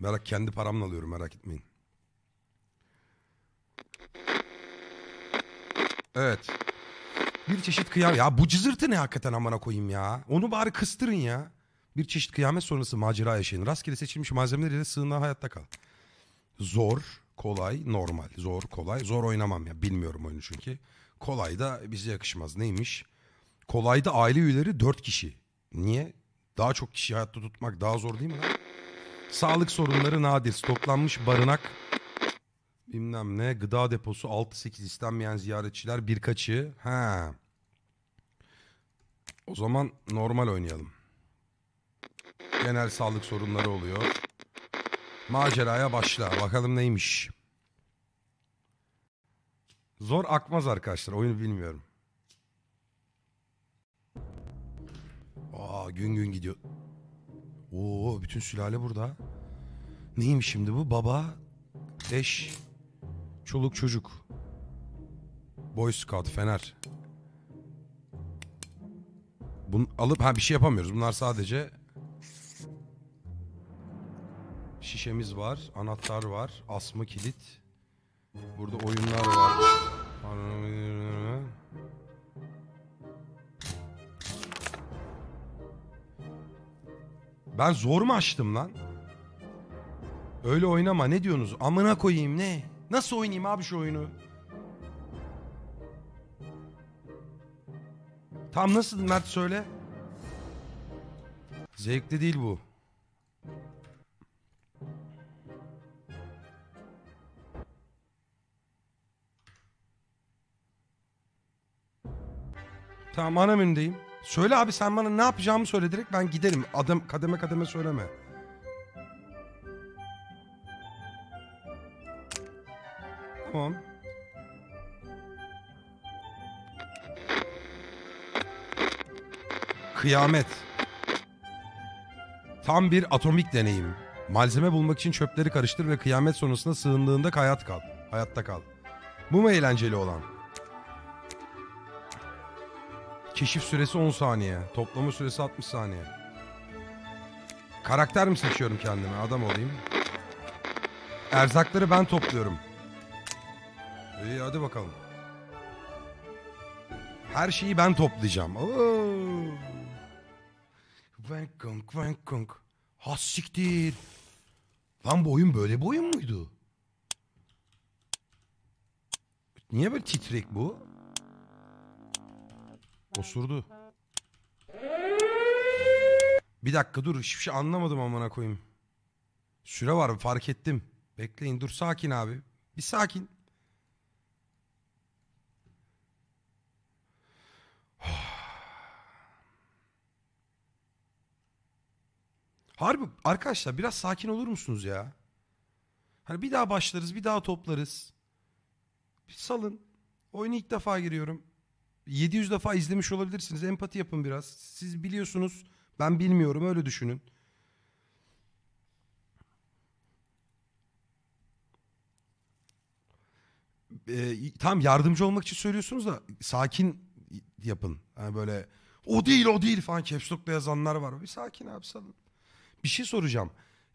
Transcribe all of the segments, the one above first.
Merak kendi paramla alıyorum merak etmeyin. Evet. Bir çeşit kıyamet. Ya bu cızırtı ne hakikaten amana koyayım ya. Onu bari kıstırın ya. Bir çeşit kıyamet sonrası macera yaşayın. Rastgele seçilmiş malzemeleriyle sığınağa hayatta kal. Zor, kolay, normal. Zor, kolay. Zor oynamam ya. Bilmiyorum oyunu çünkü. Kolay da bize yakışmaz. Neymiş? Kolayda aile üyeleri dört kişi. Niye? Daha çok kişi hayatta tutmak daha zor değil mi lan? Sağlık sorunları nadir. toplanmış barınak bilmem ne. Gıda deposu 6-8 istenmeyen ziyaretçiler birkaçı. Ha. O zaman normal oynayalım. Genel sağlık sorunları oluyor. Maceraya başla. Bakalım neymiş. Zor akmaz arkadaşlar. Oyunu bilmiyorum. Aa gün gün gidiyor. Oo bütün sülale burada. Neymiş şimdi bu? Baba, eş, çoluk çocuk. Boy Scout, Fener. Bunu alıp ha bir şey yapamıyoruz. Bunlar sadece şişemiz var, anahtar var, asma kilit. Burada oyunlar var. Ben zor mu açtım lan? Öyle oynama ne diyorsunuz? Amına koyayım ne? Nasıl oynayayım abi şu oyunu? Tam nasıl Mert söyle. Zevkli değil bu. Tamam ana menüdeyim. Söyle abi sen bana ne yapacağımı söyle direkt ben giderim. adım kademe kademe söyleme. Tamam. Kıyamet. Tam bir atomik deneyim. Malzeme bulmak için çöpleri karıştır ve kıyamet sonrasında sığındığında hayat kal. Hayatta kal. Bu mu eğlenceli olan? Keşif süresi 10 saniye. Toplama süresi 60 saniye. Karakter mi seçiyorum kendime? Adam olayım. Erzakları ben topluyorum. İyi hadi bakalım. Her şeyi ben toplayacağım. Oo. Venk kong, venk kong. Has siktir. Lan bu oyun böyle bir oyun muydu? Niye böyle titrek bu? Osurdu. Bir dakika dur hiçbir şey anlamadım amına koyayım. Süre var mı? fark ettim. Bekleyin dur sakin abi. Bir sakin. Harbi arkadaşlar biraz sakin olur musunuz ya? Hani bir daha başlarız, bir daha toplarız. Bir salın. Oyunu ilk defa giriyorum. 700 defa izlemiş olabilirsiniz. Empati yapın biraz. Siz biliyorsunuz. Ben bilmiyorum. Öyle düşünün. Ee, tam yardımcı olmak için söylüyorsunuz da sakin yapın. Yani böyle o değil o değil falan caps lock'la yazanlar var. Bir sakin abi salın. Bir şey soracağım.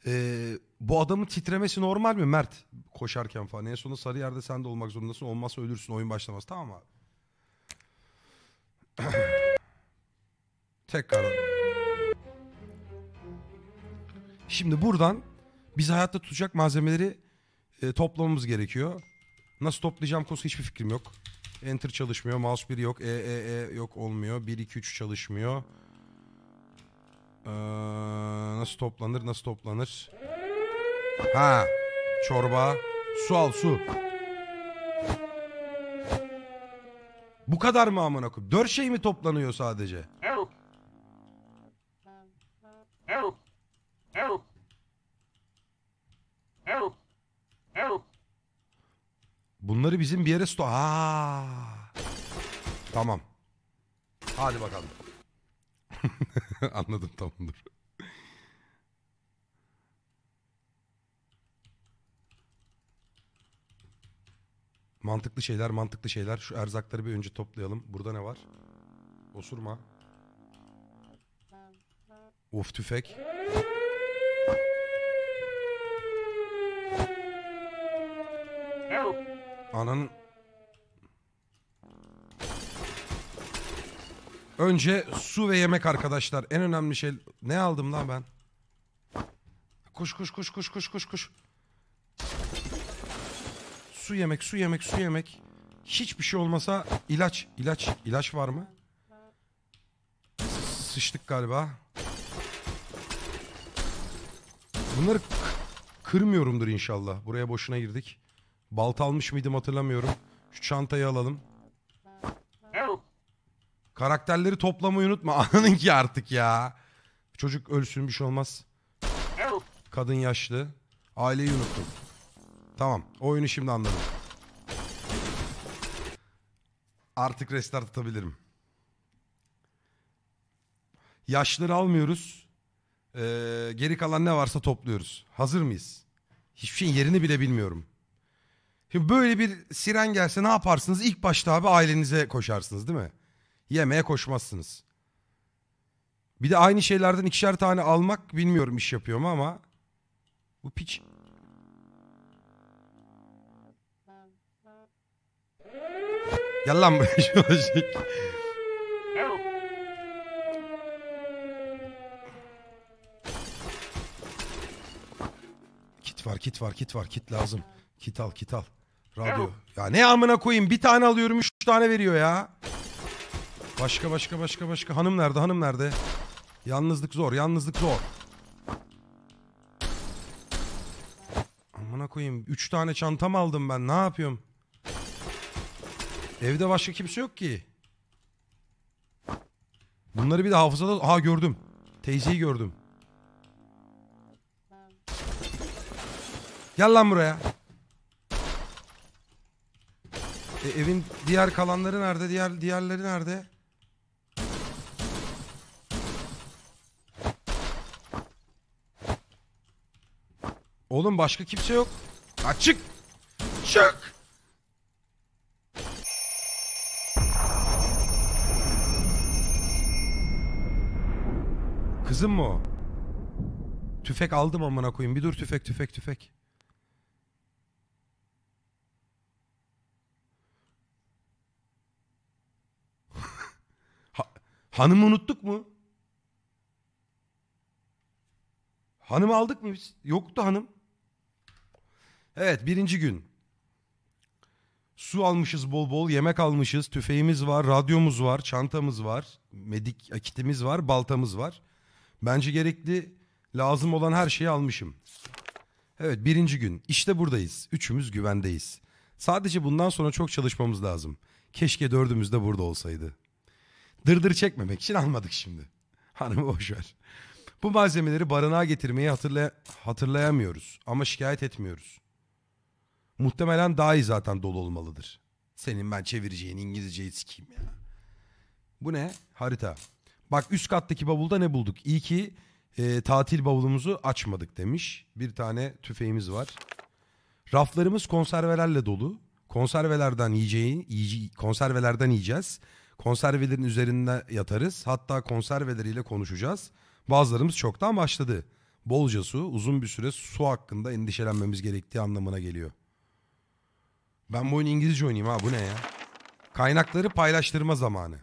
Ee, bu adamın titremesi normal mi Mert? Koşarken falan. En sonunda sarı yerde sen de olmak zorundasın. Olmazsa ölürsün oyun başlamaz. Tamam mı abi? Tekrar. Şimdi buradan biz hayatta tutacak malzemeleri e, toplamamız gerekiyor. Nasıl toplayacağım konusunda hiçbir fikrim yok. Enter çalışmıyor. Mouse 1 yok. E, e, e yok olmuyor. 1, 2, 3 çalışmıyor. Ee, nasıl toplanır? Nasıl toplanır? Ha. Çorba. Su al su. Bu kadar mı amına koyayım? Dört şey mi toplanıyor sadece? Bunları bizim bir yere sto... Aa! Tamam. Hadi bakalım. Anladım tamamdır. Mantıklı şeyler, mantıklı şeyler. Şu erzakları bir önce toplayalım. Burada ne var? Osurma. Of tüfek. Ananın... Önce su ve yemek arkadaşlar. En önemli şey... Ne aldım lan ben? Koş koş koş koş koş koş koş su yemek, su yemek, su yemek. Hiçbir şey olmasa ilaç, ilaç, ilaç var mı? Sıçtık galiba. Bunları kırmıyorumdur inşallah. Buraya boşuna girdik. Balta almış mıydım hatırlamıyorum. Şu çantayı alalım. Karakterleri toplamayı unutma. Ananın ki artık ya. Çocuk ölsün bir şey olmaz. Kadın yaşlı. Aileyi unuttum. Tamam. Oyunu şimdi anladım. Artık restart atabilirim. Yaşları almıyoruz. Ee, geri kalan ne varsa topluyoruz. Hazır mıyız? Hiçbir şeyin yerini bile bilmiyorum. Şimdi böyle bir siren gelse ne yaparsınız? İlk başta abi ailenize koşarsınız değil mi? Yemeğe koşmazsınız. Bir de aynı şeylerden ikişer tane almak bilmiyorum iş yapıyor mu ama bu piç Yalan mı? kit var, kit var, kit var, kit lazım. Kit al, kit al. Radyo. Ya ne amına koyayım? Bir tane alıyorum, üç tane veriyor ya. Başka, başka, başka, başka. Hanım nerede, hanım nerede? Yalnızlık zor, yalnızlık zor. Amına koyayım. Üç tane çantam aldım ben. Ne yapıyorum? Evde başka kimse yok ki. Bunları bir de hafızada... Aha gördüm. Teyzeyi gördüm. Gel lan buraya. E, evin diğer kalanları nerede? Diğer diğerleri nerede? Oğlum başka kimse yok. Açık, çık. Çık. Kızım mı o? Tüfek aldım amına koyayım. Bir dur tüfek tüfek tüfek. ha hanımı unuttuk mu? Hanımı aldık mı biz? Yoktu hanım. Evet birinci gün. Su almışız bol bol, yemek almışız, tüfeğimiz var, radyomuz var, çantamız var, medik akitimiz var, baltamız var. Bence gerekli lazım olan her şeyi almışım. Evet birinci gün İşte buradayız. Üçümüz güvendeyiz. Sadece bundan sonra çok çalışmamız lazım. Keşke dördümüz de burada olsaydı. Dırdır çekmemek için almadık şimdi. Hanımı boşver. Bu malzemeleri barınağa getirmeyi hatırlay hatırlayamıyoruz ama şikayet etmiyoruz. Muhtemelen daha iyi zaten dolu olmalıdır. Senin ben çevireceğin İngilizceyi sikeyim ya. Bu ne? Harita. Bak üst kattaki bavulda ne bulduk? İyi ki e, tatil bavulumuzu açmadık demiş. Bir tane tüfeğimiz var. Raflarımız konservelerle dolu. Konservelerden yiyeceği, yiyici, konservelerden yiyeceğiz. Konservelerin üzerinde yatarız. Hatta konserveleriyle konuşacağız. Bazılarımız çoktan başladı. Bolca su uzun bir süre su hakkında endişelenmemiz gerektiği anlamına geliyor. Ben bu oyunu İngilizce oynayayım ha bu ne ya? Kaynakları paylaştırma zamanı.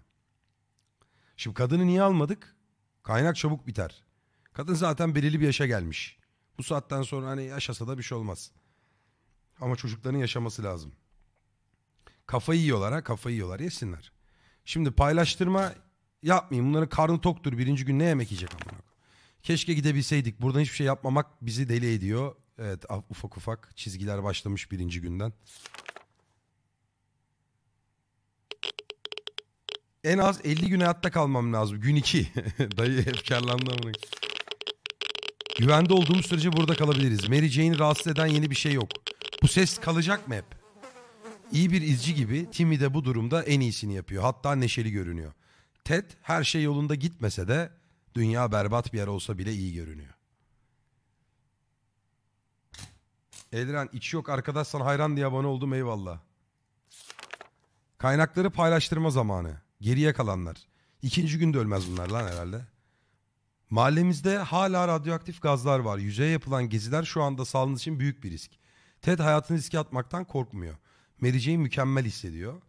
Şimdi kadını niye almadık? Kaynak çabuk biter. Kadın zaten belirli bir yaşa gelmiş. Bu saatten sonra hani yaşasa da bir şey olmaz. Ama çocukların yaşaması lazım. Kafayı yiyorlar ha kafayı yiyorlar yesinler. Şimdi paylaştırma yapmayayım. Bunların karnı toktur birinci gün ne yemek yiyecek amına Keşke gidebilseydik. Buradan hiçbir şey yapmamak bizi deli ediyor. Evet ufak ufak çizgiler başlamış birinci günden. en az 50 gün hayatta kalmam lazım. Gün 2. Dayı efkarlandı amına. Güvende olduğumuz sürece burada kalabiliriz. Mary Jane'i rahatsız eden yeni bir şey yok. Bu ses kalacak mı hep? İyi bir izci gibi Timmy de bu durumda en iyisini yapıyor. Hatta neşeli görünüyor. Ted her şey yolunda gitmese de dünya berbat bir yer olsa bile iyi görünüyor. Eldiren içi yok arkadaş sana hayran diye abone oldum eyvallah. Kaynakları paylaştırma zamanı. Geriye kalanlar. İkinci günde ölmez bunlar lan herhalde. Mahallemizde hala radyoaktif gazlar var. Yüzeye yapılan geziler şu anda sağlığınız için büyük bir risk. Ted hayatını riske atmaktan korkmuyor. Merice'yi mükemmel hissediyor.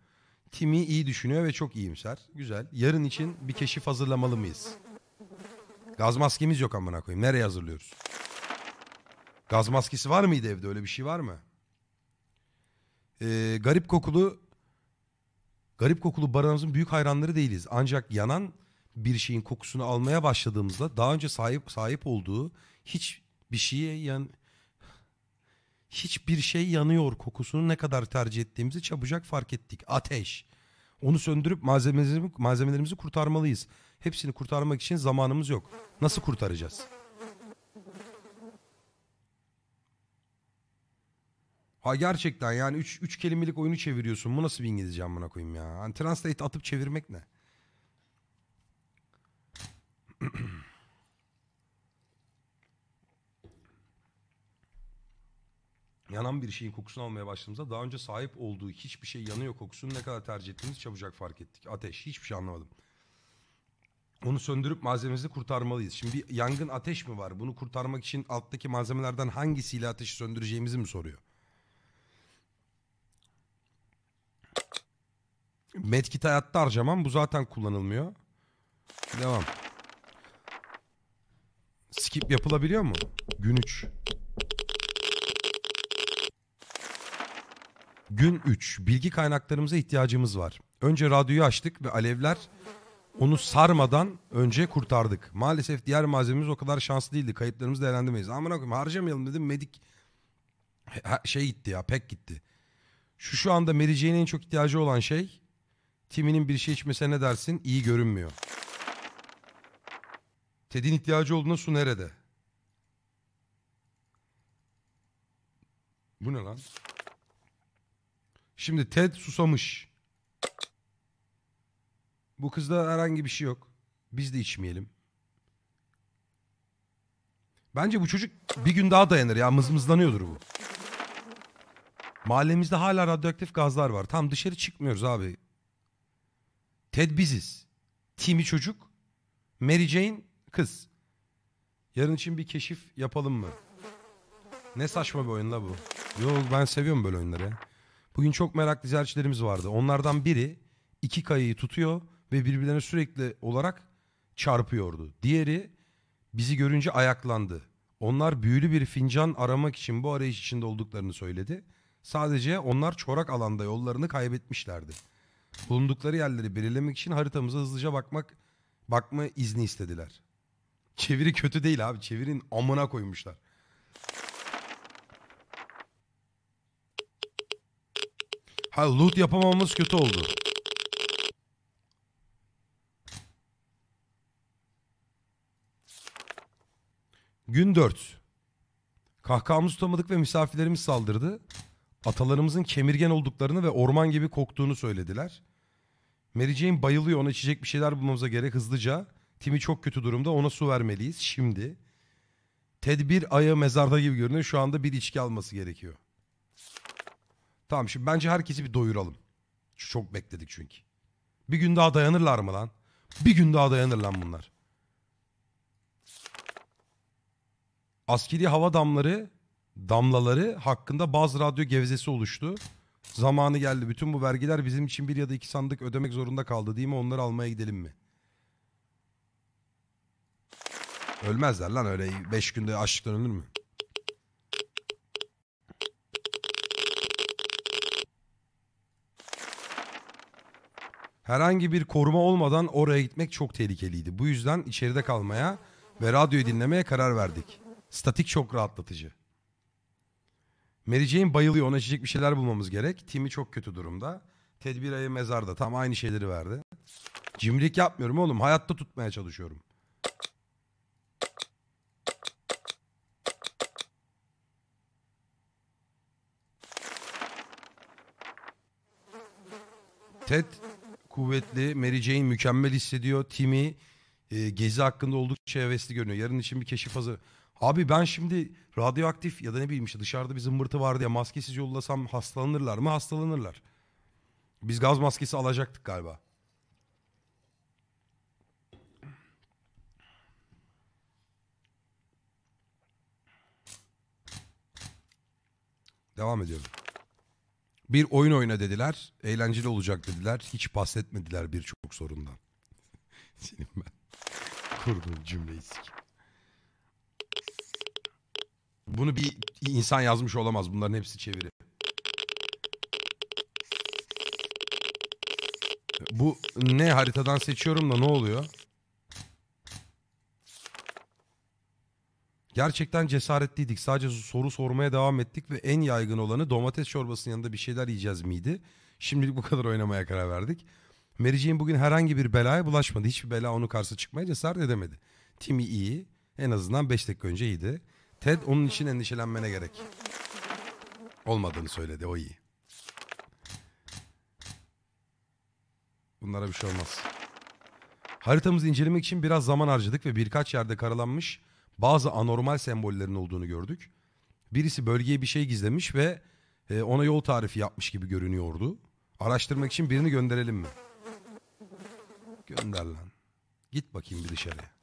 Tim'i iyi düşünüyor ve çok iyimser. Güzel. Yarın için bir keşif hazırlamalı mıyız? Gaz maskemiz yok amına koyayım. Nereye hazırlıyoruz? Gaz maskesi var mıydı evde? Öyle bir şey var mı? Ee, garip kokulu Garip kokulu baranozun büyük hayranları değiliz. Ancak yanan bir şeyin kokusunu almaya başladığımızda daha önce sahip sahip olduğu hiç bir şeye yan hiçbir şey yanıyor kokusunu ne kadar tercih ettiğimizi çabucak fark ettik. Ateş. Onu söndürüp malzemelerimizi, malzemelerimizi kurtarmalıyız. Hepsini kurtarmak için zamanımız yok. Nasıl kurtaracağız? Ha gerçekten yani 3 3 kelimelik oyunu çeviriyorsun. Bu nasıl bir İngilizce amına koyayım ya? Yani translate atıp çevirmek ne? Yanan bir şeyin kokusunu almaya başladığımızda daha önce sahip olduğu hiçbir şey yanıyor kokusunu ne kadar tercih ettiğimizi çabucak fark ettik. Ateş hiçbir şey anlamadım. Onu söndürüp malzememizi kurtarmalıyız. Şimdi bir yangın ateş mi var? Bunu kurtarmak için alttaki malzemelerden hangisiyle ateşi söndüreceğimizi mi soruyor? Medkit hayatta harcamam. Bu zaten kullanılmıyor. Devam. Skip yapılabiliyor mu? Gün 3. Gün 3. Bilgi kaynaklarımıza ihtiyacımız var. Önce radyoyu açtık ve alevler onu sarmadan önce kurtardık. Maalesef diğer malzememiz o kadar şanslı değildi. Kayıplarımızı değerlendirmeyiz. Aman koyayım harcamayalım dedim. Medik şey gitti ya pek gitti. Şu şu anda Mary en çok ihtiyacı olan şey Timinin bir şey içmesine ne dersin? İyi görünmüyor. Ted'in ihtiyacı olduğuna su nerede? Bu ne lan? Şimdi Ted susamış. Bu kızda herhangi bir şey yok. Biz de içmeyelim. Bence bu çocuk bir gün daha dayanır ya. Mızmızlanıyordur bu. Mahallemizde hala radyoaktif gazlar var. Tam dışarı çıkmıyoruz abi. Ted biziz. Timi çocuk. Mary Jane kız. Yarın için bir keşif yapalım mı? Ne saçma bir oyun la bu. Yok ben seviyorum böyle oyunları. Bugün çok meraklı ziyaretçilerimiz vardı. Onlardan biri iki kayayı tutuyor ve birbirlerine sürekli olarak çarpıyordu. Diğeri bizi görünce ayaklandı. Onlar büyülü bir fincan aramak için bu arayış içinde olduklarını söyledi. Sadece onlar çorak alanda yollarını kaybetmişlerdi bulundukları yerleri belirlemek için haritamıza hızlıca bakmak bakma izni istediler. Çeviri kötü değil abi. Çevirin amına koymuşlar. Ha loot yapamamamız kötü oldu. Gün 4. Kahkahamızı tutamadık ve misafirlerimiz saldırdı. Atalarımızın kemirgen olduklarını ve orman gibi koktuğunu söylediler. Mary Jane bayılıyor ona içecek bir şeyler bulmamıza gerek hızlıca. Timi çok kötü durumda ona su vermeliyiz şimdi. Tedbir ayı mezarda gibi görünüyor. Şu anda bir içki alması gerekiyor. Tamam şimdi bence herkesi bir doyuralım. Çok bekledik çünkü. Bir gün daha dayanırlar mı lan? Bir gün daha dayanır lan bunlar. Askeri hava damları damlaları hakkında bazı radyo gevzesi oluştu. Zamanı geldi. Bütün bu vergiler bizim için bir ya da iki sandık ödemek zorunda kaldı değil mi? Onları almaya gidelim mi? Ölmezler lan öyle beş günde açlıktan ölür mü? Herhangi bir koruma olmadan oraya gitmek çok tehlikeliydi. Bu yüzden içeride kalmaya ve radyoyu dinlemeye karar verdik. Statik çok rahatlatıcı. Mary Jane bayılıyor. Ona içecek bir şeyler bulmamız gerek. Timi çok kötü durumda. Tedbir ayı mezarda. Tam aynı şeyleri verdi. Cimrik yapmıyorum oğlum. Hayatta tutmaya çalışıyorum. Ted kuvvetli, Mary Jane mükemmel hissediyor. Timi e, gezi hakkında oldukça hevesli görünüyor. Yarın için bir keşif hazır. Abi ben şimdi radyoaktif ya da ne bileyim işte dışarıda bir zımbırtı vardı ya maskesiz yollasam hastalanırlar mı? Hastalanırlar. Biz gaz maskesi alacaktık galiba. Devam ediyorum. Bir oyun oyna dediler. Eğlenceli olacak dediler. Hiç bahsetmediler birçok sorundan. Senin ben kurduğum cümleyi sikeyim. Bunu bir insan yazmış olamaz. Bunların hepsi çeviri. Bu ne haritadan seçiyorum da ne oluyor? Gerçekten cesaretliydik. Sadece soru sormaya devam ettik ve en yaygın olanı domates çorbasının yanında bir şeyler yiyeceğiz miydi? Şimdilik bu kadar oynamaya karar verdik. Merceğin bugün herhangi bir belaya bulaşmadı. Hiçbir bela onu karşı çıkmaya cesaret edemedi. Timi iyi. En azından 5 dakika önce iyiydi. Ted onun için endişelenmene gerek. Olmadığını söyledi o iyi. Bunlara bir şey olmaz. Haritamızı incelemek için biraz zaman harcadık ve birkaç yerde karalanmış bazı anormal sembollerin olduğunu gördük. Birisi bölgeye bir şey gizlemiş ve e, ona yol tarifi yapmış gibi görünüyordu. Araştırmak için birini gönderelim mi? Gönder lan. Git bakayım bir dışarıya.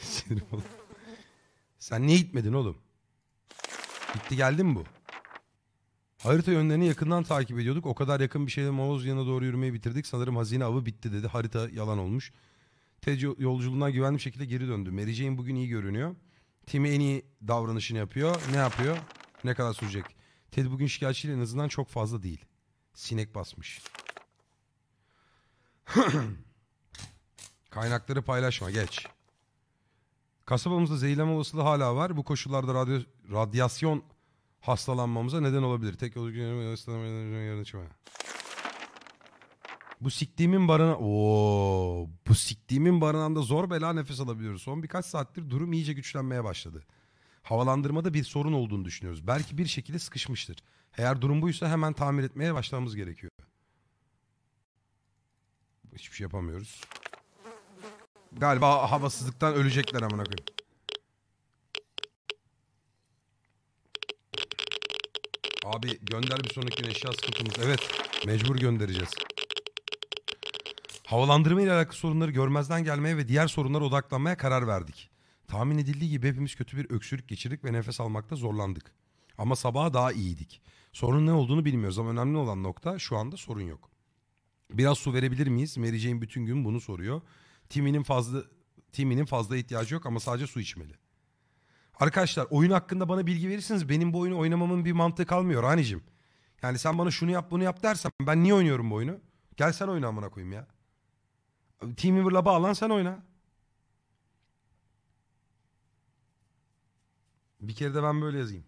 Sinirim oldu. Sen niye gitmedin oğlum? Gitti geldi mi bu? Harita yönlerini yakından takip ediyorduk. O kadar yakın bir şeyle Moğoz yana doğru yürümeyi bitirdik. Sanırım hazine avı bitti dedi. Harita yalan olmuş. Ted yolculuğundan güvenli bir şekilde geri döndü. Mary Jane bugün iyi görünüyor. Tim en iyi davranışını yapıyor. Ne yapıyor? Ne kadar sürecek? Ted bugün şikayetçiyle en azından çok fazla değil. Sinek basmış. Kaynakları paylaşma geç. Kasabamızda zehirlenme olasılığı hala var. Bu koşullarda radyo, radyasyon hastalanmamıza neden olabilir. Tek özgün yarın içime. Bu siktiğimin barına... Oo, bu siktiğimin barınağında zor bela nefes alabiliyoruz. Son birkaç saattir durum iyice güçlenmeye başladı. Havalandırmada bir sorun olduğunu düşünüyoruz. Belki bir şekilde sıkışmıştır. Eğer durum buysa hemen tamir etmeye başlamamız gerekiyor. Hiçbir şey yapamıyoruz. Galiba havasızlıktan ölecekler amına koyayım. Abi gönder bir sonraki eşya sıkıntımız. Evet mecbur göndereceğiz. Havalandırma ile alakalı sorunları görmezden gelmeye ve diğer sorunlara odaklanmaya karar verdik. Tahmin edildiği gibi hepimiz kötü bir öksürük geçirdik ve nefes almakta zorlandık. Ama sabaha daha iyiydik. Sorun ne olduğunu bilmiyoruz ama önemli olan nokta şu anda sorun yok. Biraz su verebilir miyiz? Mary Jane bütün gün bunu soruyor. Timinin fazla Timinin fazla ihtiyacı yok ama sadece su içmeli. Arkadaşlar oyun hakkında bana bilgi verirsiniz benim bu oyunu oynamamın bir mantığı kalmıyor Hanicim. Yani sen bana şunu yap bunu yap dersen ben niye oynuyorum bu oyunu? Gel sen oyna amına koyayım ya. Teamweaver'la bağlan sen oyna. Bir kere de ben böyle yazayım.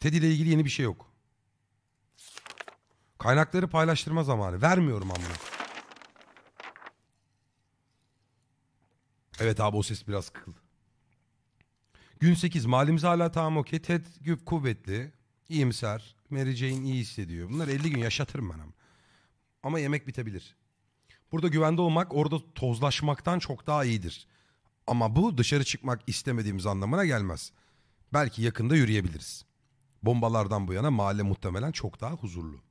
Teddy ile ilgili yeni bir şey yok. Kaynakları paylaştırma zamanı. Vermiyorum amına. Evet abi o ses biraz kıkıldı. Gün 8. Malimiz hala tamam okey. Ted güp kuvvetli. İyimser. Mary Jane iyi hissediyor. Bunları 50 gün yaşatırım ben ama. Ama yemek bitebilir. Burada güvende olmak orada tozlaşmaktan çok daha iyidir. Ama bu dışarı çıkmak istemediğimiz anlamına gelmez. Belki yakında yürüyebiliriz. Bombalardan bu yana mahalle muhtemelen çok daha huzurlu.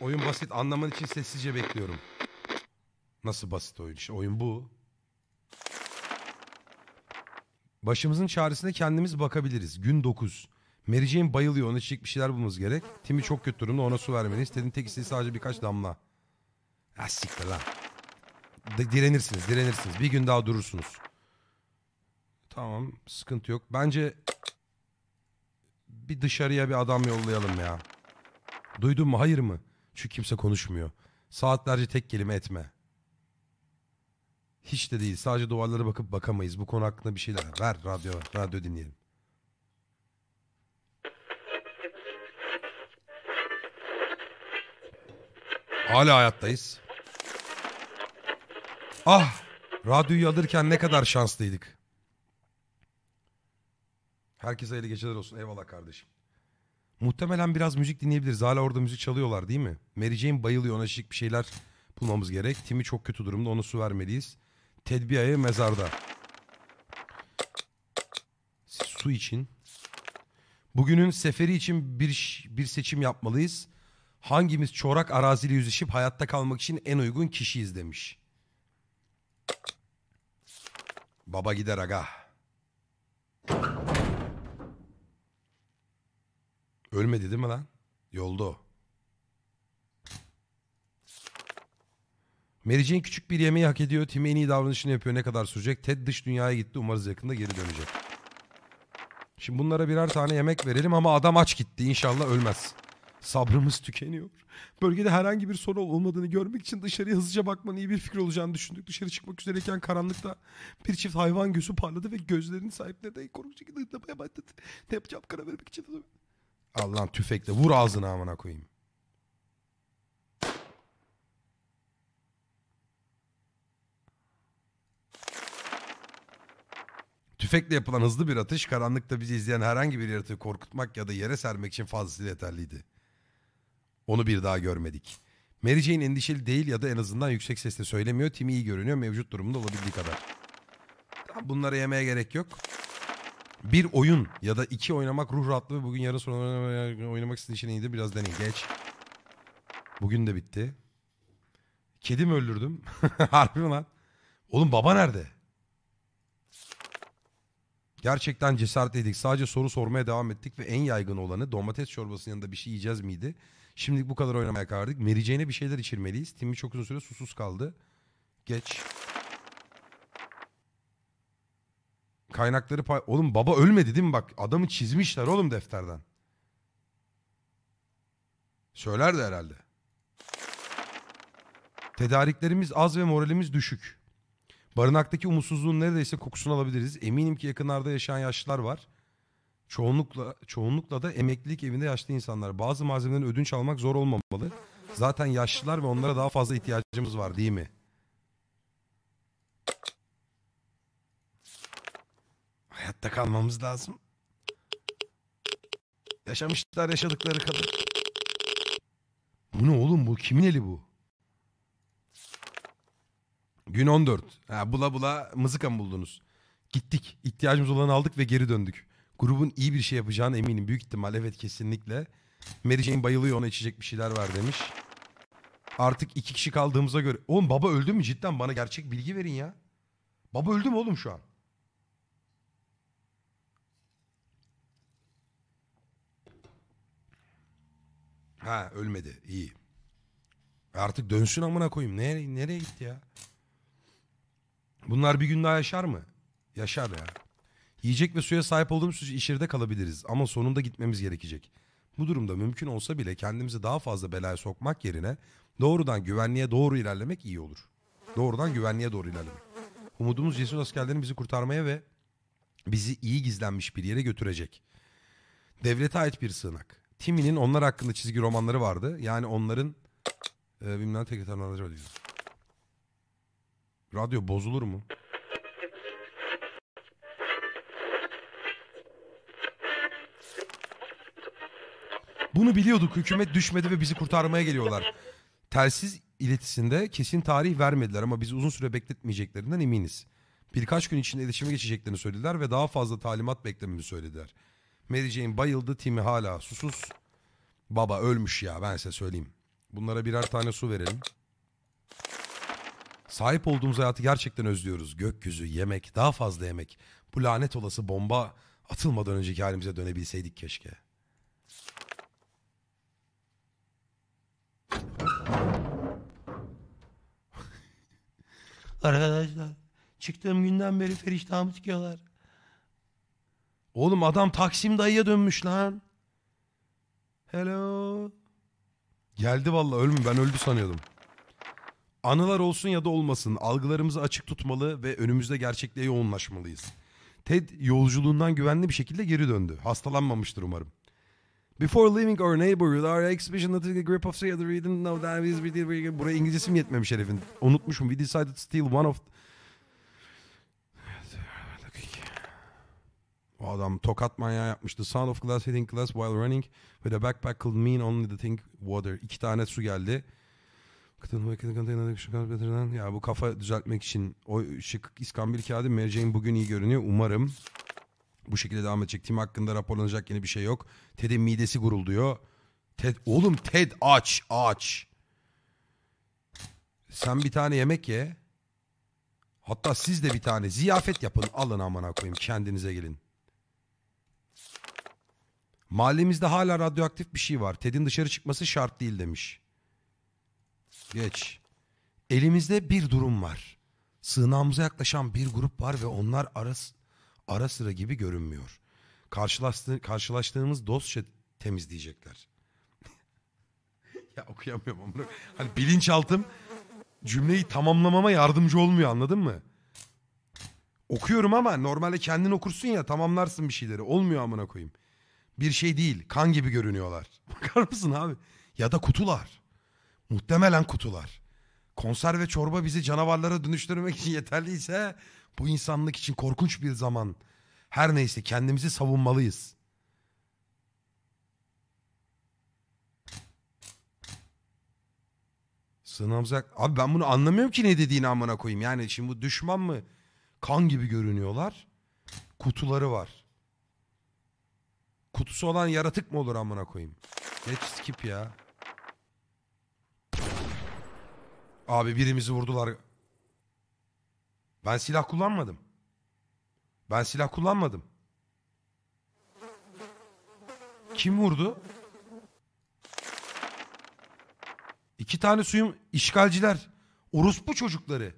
Oyun basit anlaman için sessizce bekliyorum. Nasıl basit oyun işte oyun bu. Başımızın çaresine kendimiz bakabiliriz. Gün 9. Mary Jane bayılıyor. Ona içecek bir şeyler bulmamız gerek. Timi çok kötü durumda. Ona su vermeliyiz. Ted'in tek isteği sadece birkaç damla. Ya siktir lan. direnirsiniz direnirsiniz. Bir gün daha durursunuz. Tamam sıkıntı yok. Bence bir dışarıya bir adam yollayalım ya. Duydun mu hayır mı? Çünkü kimse konuşmuyor. Saatlerce tek kelime etme. Hiç de değil. Sadece duvarlara bakıp bakamayız. Bu konu hakkında bir şeyler. Ver radyo, radyo dinleyelim. Hala hayattayız. Ah! Radyoyu alırken ne kadar şanslıydık. Herkese hayırlı geceler olsun. Eyvallah kardeşim. Muhtemelen biraz müzik dinleyebiliriz. Hala orada müzik çalıyorlar değil mi? Mary Jane bayılıyor. Ona şık bir şeyler bulmamız gerek. Tim'i çok kötü durumda. Ona su vermeliyiz. Tedbiye'ye mezarda. Su için. Bugünün seferi için bir, bir seçim yapmalıyız. Hangimiz çorak araziyle yüzleşip hayatta kalmak için en uygun kişiyiz demiş. Baba gider aga. Ölmedi değil mi lan? Yolda o. Mary Jane küçük bir yemeği hak ediyor. Tim en iyi davranışını yapıyor. Ne kadar sürecek? Ted dış dünyaya gitti. Umarız yakında geri dönecek. Şimdi bunlara birer tane yemek verelim ama adam aç gitti. İnşallah ölmez. Sabrımız tükeniyor. Bölgede herhangi bir soru olmadığını görmek için dışarıya hızlıca bakman iyi bir fikir olacağını düşündük. Dışarı çıkmak üzereyken karanlıkta bir çift hayvan gözü parladı ve gözlerinin sahipleri de korkunç şekilde hırlamaya başladı. Ne yapacağım karar vermek için? Al lan tüfekle vur ağzına amına koyayım. Tüfekle yapılan hızlı bir atış karanlıkta bizi izleyen herhangi bir yaratığı korkutmak ya da yere sermek için fazlasıyla yeterliydi. Onu bir daha görmedik. Mary Jane endişeli değil ya da en azından yüksek sesle söylemiyor. Timmy iyi görünüyor mevcut durumunda olabildiği kadar. Bunlara yemeye gerek yok bir oyun ya da iki oynamak ruh rahatlığı. Bugün yarın sonra oynamak istediğin şey neydi? Biraz deneyin. Geç. Bugün de bitti. Kedi mi öldürdüm? Harbi mi lan? Oğlum baba nerede? Gerçekten cesaret edik. Sadece soru sormaya devam ettik ve en yaygın olanı domates çorbasının yanında bir şey yiyeceğiz miydi? Şimdilik bu kadar oynamaya karardık. Mericeğine bir şeyler içirmeliyiz. Timmy çok uzun süre susuz kaldı. Geç. Kaynakları pay... Oğlum baba ölmedi değil mi bak? Adamı çizmişler oğlum defterden. Söyler de herhalde. Tedariklerimiz az ve moralimiz düşük. Barınaktaki umutsuzluğun neredeyse kokusunu alabiliriz. Eminim ki yakınlarda yaşayan yaşlılar var. Çoğunlukla çoğunlukla da emeklilik evinde yaşlı insanlar. Bazı malzemelerin ödünç almak zor olmamalı. Zaten yaşlılar ve onlara daha fazla ihtiyacımız var değil mi? Hayatta kalmamız lazım. Yaşamışlar yaşadıkları kadar. Bu ne oğlum bu? Kimin eli bu? Gün 14. Ha, bula bula mızıka mı buldunuz? Gittik. İhtiyacımız olanı aldık ve geri döndük. Grubun iyi bir şey yapacağına eminim. Büyük ihtimal evet kesinlikle. Mary Jane bayılıyor ona içecek bir şeyler var demiş. Artık iki kişi kaldığımıza göre. Oğlum baba öldü mü cidden? Bana gerçek bilgi verin ya. Baba öldü mü oğlum şu an? Ha ölmedi. iyi. Artık dönsün amına koyayım. Nereye, nereye gitti ya? Bunlar bir gün daha yaşar mı? Yaşar ya. Yiyecek ve suya sahip olduğumuz sürece içeride kalabiliriz ama sonunda gitmemiz gerekecek. Bu durumda mümkün olsa bile kendimizi daha fazla belaya sokmak yerine doğrudan güvenliğe doğru ilerlemek iyi olur. Doğrudan güvenliğe doğru ilerlemek. Umudumuz cesur askerlerin bizi kurtarmaya ve bizi iyi gizlenmiş bir yere götürecek. Devlete ait bir sığınak. Timmy'nin onlar hakkında çizgi romanları vardı. Yani onların e, bilmem tek aracı diyor. Radyo bozulur mu? Bunu biliyorduk. Hükümet düşmedi ve bizi kurtarmaya geliyorlar. Telsiz iletisinde kesin tarih vermediler ama bizi uzun süre bekletmeyeceklerinden eminiz. Birkaç gün içinde iletişime geçeceklerini söylediler ve daha fazla talimat beklememi söylediler. Mary Jane bayıldı. timi hala susuz. Baba ölmüş ya ben size söyleyeyim. Bunlara birer tane su verelim. Sahip olduğumuz hayatı gerçekten özlüyoruz. Gökyüzü, yemek, daha fazla yemek. Bu lanet olası bomba atılmadan önceki halimize dönebilseydik keşke. Arkadaşlar çıktığım günden beri feriştahımı çıkıyorlar. Oğlum adam Taksim dayıya dönmüş lan. Hello. Geldi valla ölmüyor ben öldü sanıyordum. Anılar olsun ya da olmasın algılarımızı açık tutmalı ve önümüzde gerçekliğe yoğunlaşmalıyız. Ted yolculuğundan güvenli bir şekilde geri döndü. Hastalanmamıştır umarım. Before leaving our neighborhood, our exhibition noted the grip of sea. We didn't know that we did. Buraya İngilizcem yetmemiş herifin. Unutmuşum. We decided to steal one of O adam tokat manyağı yapmıştı. Sound of glass hitting glass while running with a backpack called mean only the thing water. İki tane su geldi. Ya bu kafa düzeltmek için o şık iskambil kağıdı Mary Jane bugün iyi görünüyor. Umarım bu şekilde devam edecek. Tim hakkında raporlanacak yeni bir şey yok. Ted'in midesi gurulduyor. Ted, oğlum Ted aç aç. Sen bir tane yemek ye. Hatta siz de bir tane ziyafet yapın. Alın amına koyayım kendinize gelin. Mahallemizde hala radyoaktif bir şey var. Ted'in dışarı çıkması şart değil demiş. Geç. Elimizde bir durum var. Sığınağımıza yaklaşan bir grup var ve onlar ara, ara sıra gibi görünmüyor. Karşılaştı, karşılaştığımız dostça temizleyecekler. ya okuyamıyorum ama. Hani bilinçaltım cümleyi tamamlamama yardımcı olmuyor anladın mı? Okuyorum ama normalde kendin okursun ya tamamlarsın bir şeyleri. Olmuyor amına koyayım bir şey değil. Kan gibi görünüyorlar. Bakar mısın abi? Ya da kutular. Muhtemelen kutular. Konserve çorba bizi canavarlara dönüştürmek için yeterliyse bu insanlık için korkunç bir zaman. Her neyse kendimizi savunmalıyız. sınavzak Abi ben bunu anlamıyorum ki ne dediğini amına koyayım. Yani şimdi bu düşman mı? Kan gibi görünüyorlar. Kutuları var. Kutusu olan yaratık mı olur amına koyayım? Geç skip ya. Abi birimizi vurdular. Ben silah kullanmadım. Ben silah kullanmadım. Kim vurdu? İki tane suyum işgalciler. bu çocukları.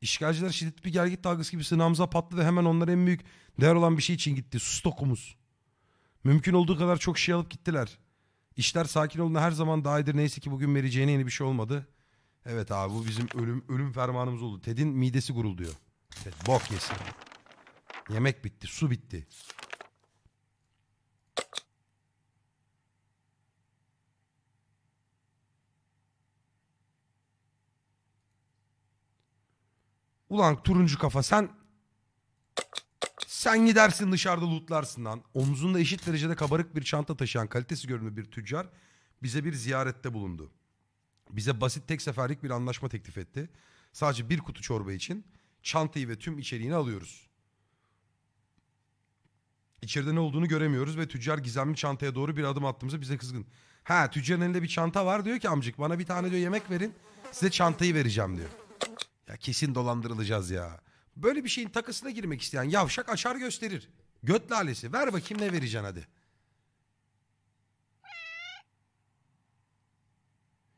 İşgalciler şiddetli bir gergit dalgası gibi sınavımıza patladı ve hemen onlar en büyük değer olan bir şey için gitti. Su Stokumuz. Mümkün olduğu kadar çok şey alıp gittiler. İşler sakin olun her zaman daha iyidir. Neyse ki bugün vereceğine yeni bir şey olmadı. Evet abi bu bizim ölüm ölüm fermanımız oldu. Ted'in midesi gurulduyor. Ted bok yesin. Yemek bitti, su bitti. Ulan turuncu kafa sen sen gidersin dışarıda lootlarsın lan. Omzunda eşit derecede kabarık bir çanta taşıyan kalitesi görünümlü bir tüccar bize bir ziyarette bulundu. Bize basit tek seferlik bir anlaşma teklif etti. Sadece bir kutu çorba için çantayı ve tüm içeriğini alıyoruz. İçeride ne olduğunu göremiyoruz ve tüccar gizemli çantaya doğru bir adım attığımızda bize kızgın. Ha tüccarın elinde bir çanta var diyor ki amcık bana bir tane diyor yemek verin size çantayı vereceğim diyor. Ya kesin dolandırılacağız ya. Böyle bir şeyin takısına girmek isteyen yavşak açar gösterir. Göt lalesi. Ver bakayım ne vereceksin hadi.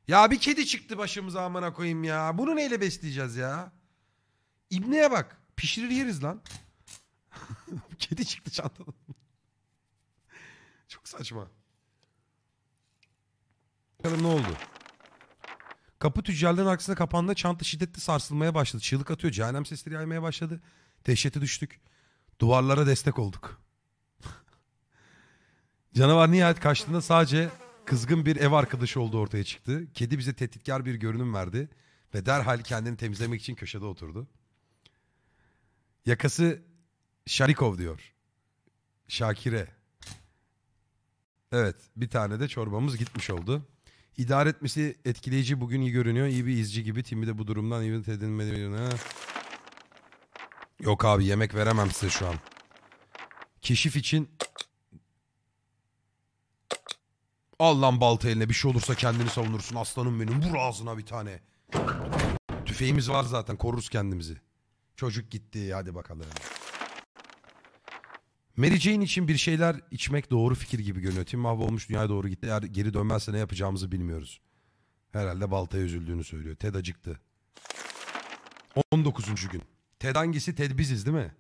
Ya bir kedi çıktı başımıza amına koyayım ya. Bunu neyle besleyeceğiz ya? İbneye bak. Pişirir yeriz lan. kedi çıktı çantadan. Çok saçma. Bakalım ne oldu? Kapı tüccarların arkasında kapandı. Çanta şiddetli sarsılmaya başladı. Çığlık atıyor. Cehennem sesleri yaymaya başladı. Dehşete düştük. Duvarlara destek olduk. Canavar nihayet kaçtığında sadece kızgın bir ev arkadaşı olduğu ortaya çıktı. Kedi bize tetikkar bir görünüm verdi ve derhal kendini temizlemek için köşede oturdu. Yakası Şarikov diyor. Şakire. Evet bir tane de çorbamız gitmiş oldu idare etmesi etkileyici bugün iyi görünüyor. İyi bir izci gibi Tim'i de bu durumdan iyi edinmediğine. Yok abi yemek veremem size şu an. Keşif için Al lan balta eline bir şey olursa kendini savunursun aslanım benim. Vur ağzına bir tane. Tüfeğimiz var zaten koruruz kendimizi. Çocuk gitti hadi bakalım. Mary Jane için bir şeyler içmek doğru fikir gibi görünüyor. Tim mahvolmuş dünyaya doğru gitti. Eğer geri dönmezse ne yapacağımızı bilmiyoruz. Herhalde baltaya üzüldüğünü söylüyor. Ted acıktı. 19. gün. Ted hangisi? Ted biziz değil mi?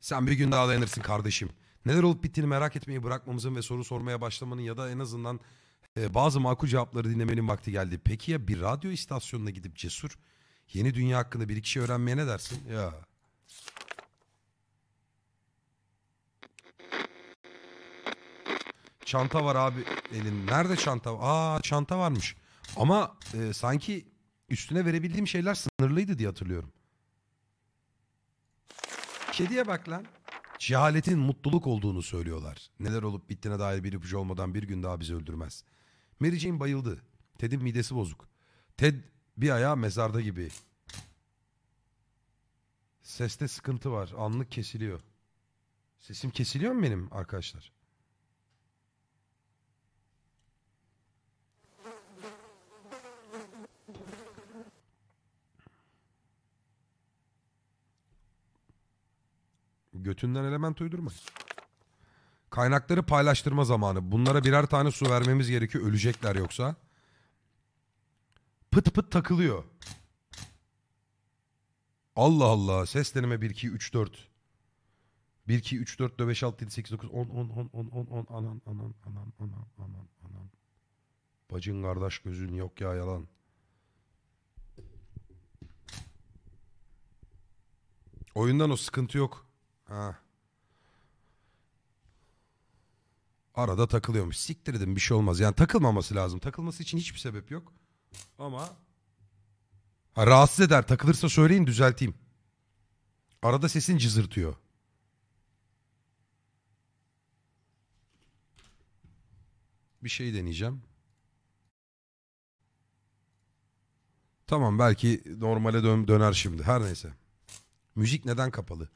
Sen bir gün daha dayanırsın kardeşim. Neler olup bittiğini merak etmeyi bırakmamızın ve soru sormaya başlamanın ya da en azından e, bazı makul cevapları dinlemenin vakti geldi. Peki ya bir radyo istasyonuna gidip cesur yeni dünya hakkında bir iki şey öğrenmeye ne dersin? Ya... Çanta var abi elin. Nerede çanta? Aa çanta varmış. Ama e, sanki üstüne verebildiğim şeyler sınırlıydı diye hatırlıyorum. Kediye bak lan. Cehaletin mutluluk olduğunu söylüyorlar. Neler olup bittiğine dair bir ipucu olmadan bir gün daha bizi öldürmez. Mary Jane bayıldı. Ted'in midesi bozuk. Ted bir ayağı mezarda gibi. Seste sıkıntı var. Anlık kesiliyor. Sesim kesiliyor mu benim arkadaşlar? Götünden element uydurmayın. Kaynakları paylaştırma zamanı. Bunlara birer tane su vermemiz gerekiyor. Ölecekler yoksa. Pıt pıt takılıyor. Allah Allah. Ses deneme 1, 2, 3, 4. 1, 2, 3, 4, 5, 6, 7, 8, 9, 10, 10, 10, 10, 10, 10, anan, anan, anan, anan, anan, anan. Bacın kardeş gözün yok ya yalan. Oyundan o sıkıntı yok. Ha. Arada takılıyormuş. Siktir dedim bir şey olmaz. Yani takılmaması lazım. Takılması için hiçbir sebep yok. Ama ha, rahatsız eder. Takılırsa söyleyin düzelteyim. Arada sesin cızırtıyor. Bir şey deneyeceğim. Tamam belki normale dön döner şimdi. Her neyse. Müzik neden kapalı?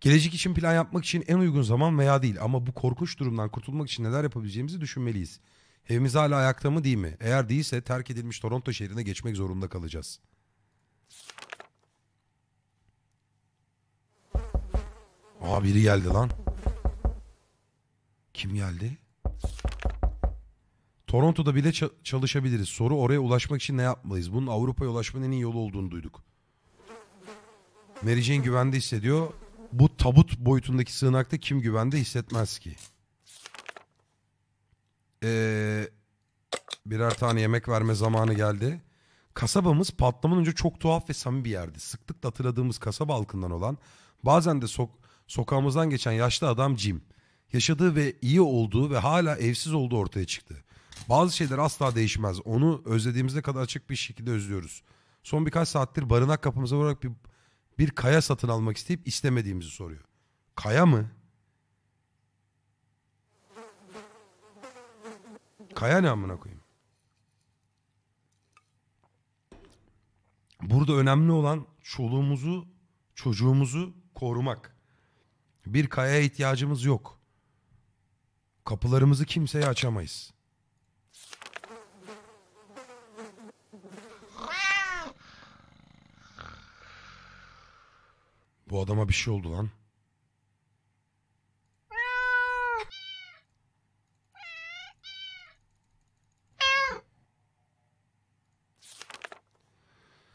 Gelecek için plan yapmak için en uygun zaman veya değil ama bu korkunç durumdan kurtulmak için neler yapabileceğimizi düşünmeliyiz. Evimiz hala ayakta mı değil mi? Eğer değilse terk edilmiş Toronto şehrine geçmek zorunda kalacağız. Aa biri geldi lan. Kim geldi? Toronto'da bile çalışabiliriz. Soru oraya ulaşmak için ne yapmalıyız? Bunun Avrupa'ya ulaşmanın en iyi yolu olduğunu duyduk. Mary Jane güvende hissediyor. Bu tabut boyutundaki sığınakta kim güvende hissetmez ki? Ee, birer tane yemek verme zamanı geldi. Kasabamız patlamadan önce çok tuhaf ve samimi bir yerdi. Sıklıkla hatırladığımız kasaba halkından olan bazen de sok sokağımızdan geçen yaşlı adam Jim. Yaşadığı ve iyi olduğu ve hala evsiz olduğu ortaya çıktı. Bazı şeyler asla değişmez. Onu özlediğimizde kadar açık bir şekilde özlüyoruz. Son birkaç saattir barınak kapımıza vurarak bir bir kaya satın almak isteyip istemediğimizi soruyor. Kaya mı? Kaya ne amına koyayım? Burada önemli olan çoluğumuzu, çocuğumuzu korumak. Bir kaya ihtiyacımız yok. Kapılarımızı kimseye açamayız. Bu adama bir şey oldu lan.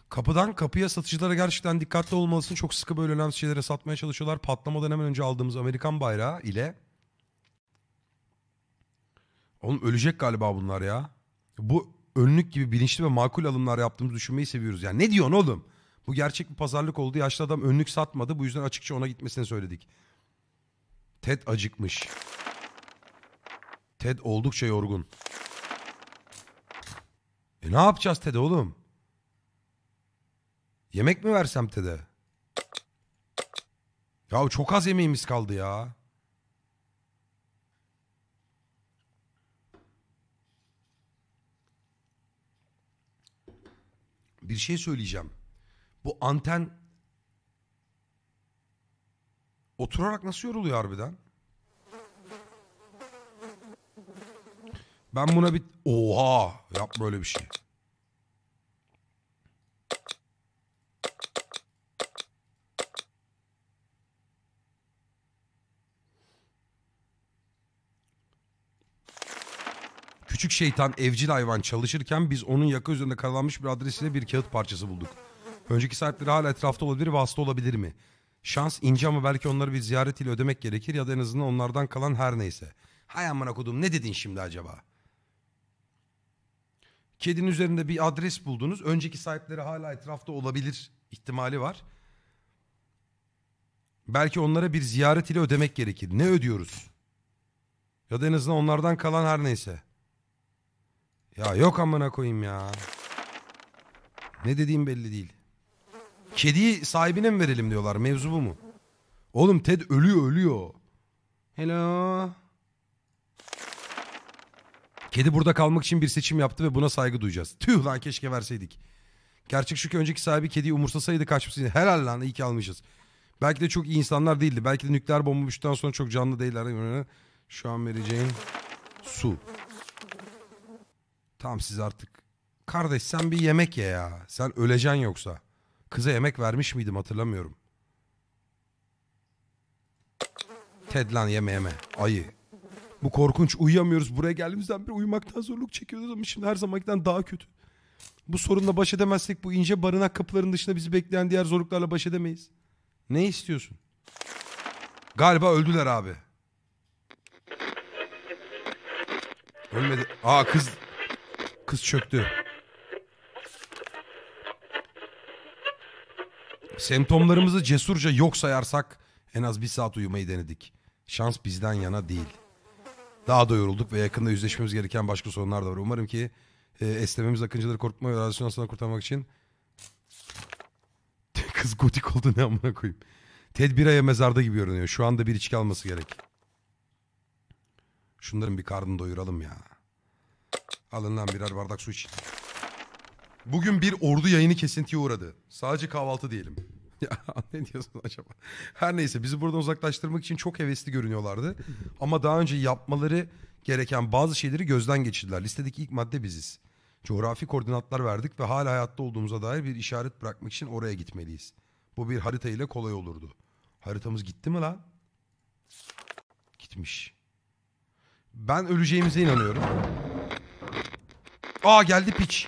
Kapıdan kapıya satıcılara gerçekten dikkatli olmalısın. Çok sıkı böyle önemsiz şeylere satmaya çalışıyorlar. Patlamadan hemen önce aldığımız Amerikan bayrağı ile. Oğlum ölecek galiba bunlar ya. Bu önlük gibi bilinçli ve makul alımlar yaptığımızı düşünmeyi seviyoruz. Yani ne diyorsun oğlum? Bu gerçek bir pazarlık oldu. Yaşlı adam önlük satmadı. Bu yüzden açıkça ona gitmesini söyledik. Ted acıkmış. Ted oldukça yorgun. E ne yapacağız Ted oğlum? Yemek mi versem Ted'e? Ya çok az yemeğimiz kaldı ya. Bir şey söyleyeceğim. Bu anten oturarak nasıl yoruluyor harbiden? Ben buna bir... Oha! Yap böyle bir şey. Küçük şeytan evcil hayvan çalışırken biz onun yaka üzerinde karalanmış bir adresine bir kağıt parçası bulduk. Önceki sahipleri hala etrafta olabilir ve hasta olabilir mi? Şans ince ama belki onları bir ziyaret ile ödemek gerekir ya da en azından onlardan kalan her neyse. Hay amına kodum ne dedin şimdi acaba? Kedinin üzerinde bir adres buldunuz. Önceki sahipleri hala etrafta olabilir ihtimali var. Belki onlara bir ziyaret ile ödemek gerekir. Ne ödüyoruz? Ya da en azından onlardan kalan her neyse. Ya yok amına koyayım ya. Ne dediğim belli değil. Kediyi sahibine mi verelim diyorlar. Mevzu bu mu? Oğlum Ted ölüyor ölüyor. Hello. Kedi burada kalmak için bir seçim yaptı ve buna saygı duyacağız. Tüh lan keşke verseydik. Gerçek şu ki önceki sahibi kediyi umursasaydı kaçmışsın. Helal lan iyi ki almışız. Belki de çok iyi insanlar değildi. Belki de nükleer bomba düştükten sonra çok canlı değiller. Şu an vereceğin su. Tamam siz artık. Kardeş sen bir yemek ye ya. Sen öleceksin yoksa. Kıza yemek vermiş miydim hatırlamıyorum. Ted lan yeme yeme. Ayı. Bu korkunç. Uyuyamıyoruz. Buraya geldiğimizden beri uyumaktan zorluk çekiyoruz ama şimdi her zamankinden daha kötü. Bu sorunla baş edemezsek bu ince barınak kapılarının dışında bizi bekleyen diğer zorluklarla baş edemeyiz. Ne istiyorsun? Galiba öldüler abi. Ölmedi. Aa kız kız çöktü. Semptomlarımızı cesurca yok sayarsak en az bir saat uyumayı denedik. Şans bizden yana değil. Daha da yorulduk ve yakında yüzleşmemiz gereken başka sorunlar da var. Umarım ki e, esnememiz akıncıları korkutma ve radyasyon hastalığını kurtarmak için kız gotik oldu ne amına koyayım. Tedbiraya mezarda gibi görünüyor. Şu anda bir içki alması gerek. Şunların bir karnını doyuralım ya. Alın lan birer bardak su için. Bugün bir ordu yayını kesintiye uğradı. Sadece kahvaltı diyelim. Ya ne diyorsun acaba? Her neyse bizi buradan uzaklaştırmak için çok hevesli görünüyorlardı. Ama daha önce yapmaları gereken bazı şeyleri gözden geçirdiler. Listedeki ilk madde biziz. Coğrafi koordinatlar verdik ve hala hayatta olduğumuza dair bir işaret bırakmak için oraya gitmeliyiz. Bu bir harita ile kolay olurdu. Haritamız gitti mi lan? Gitmiş. Ben öleceğimize inanıyorum. Aa geldi piç.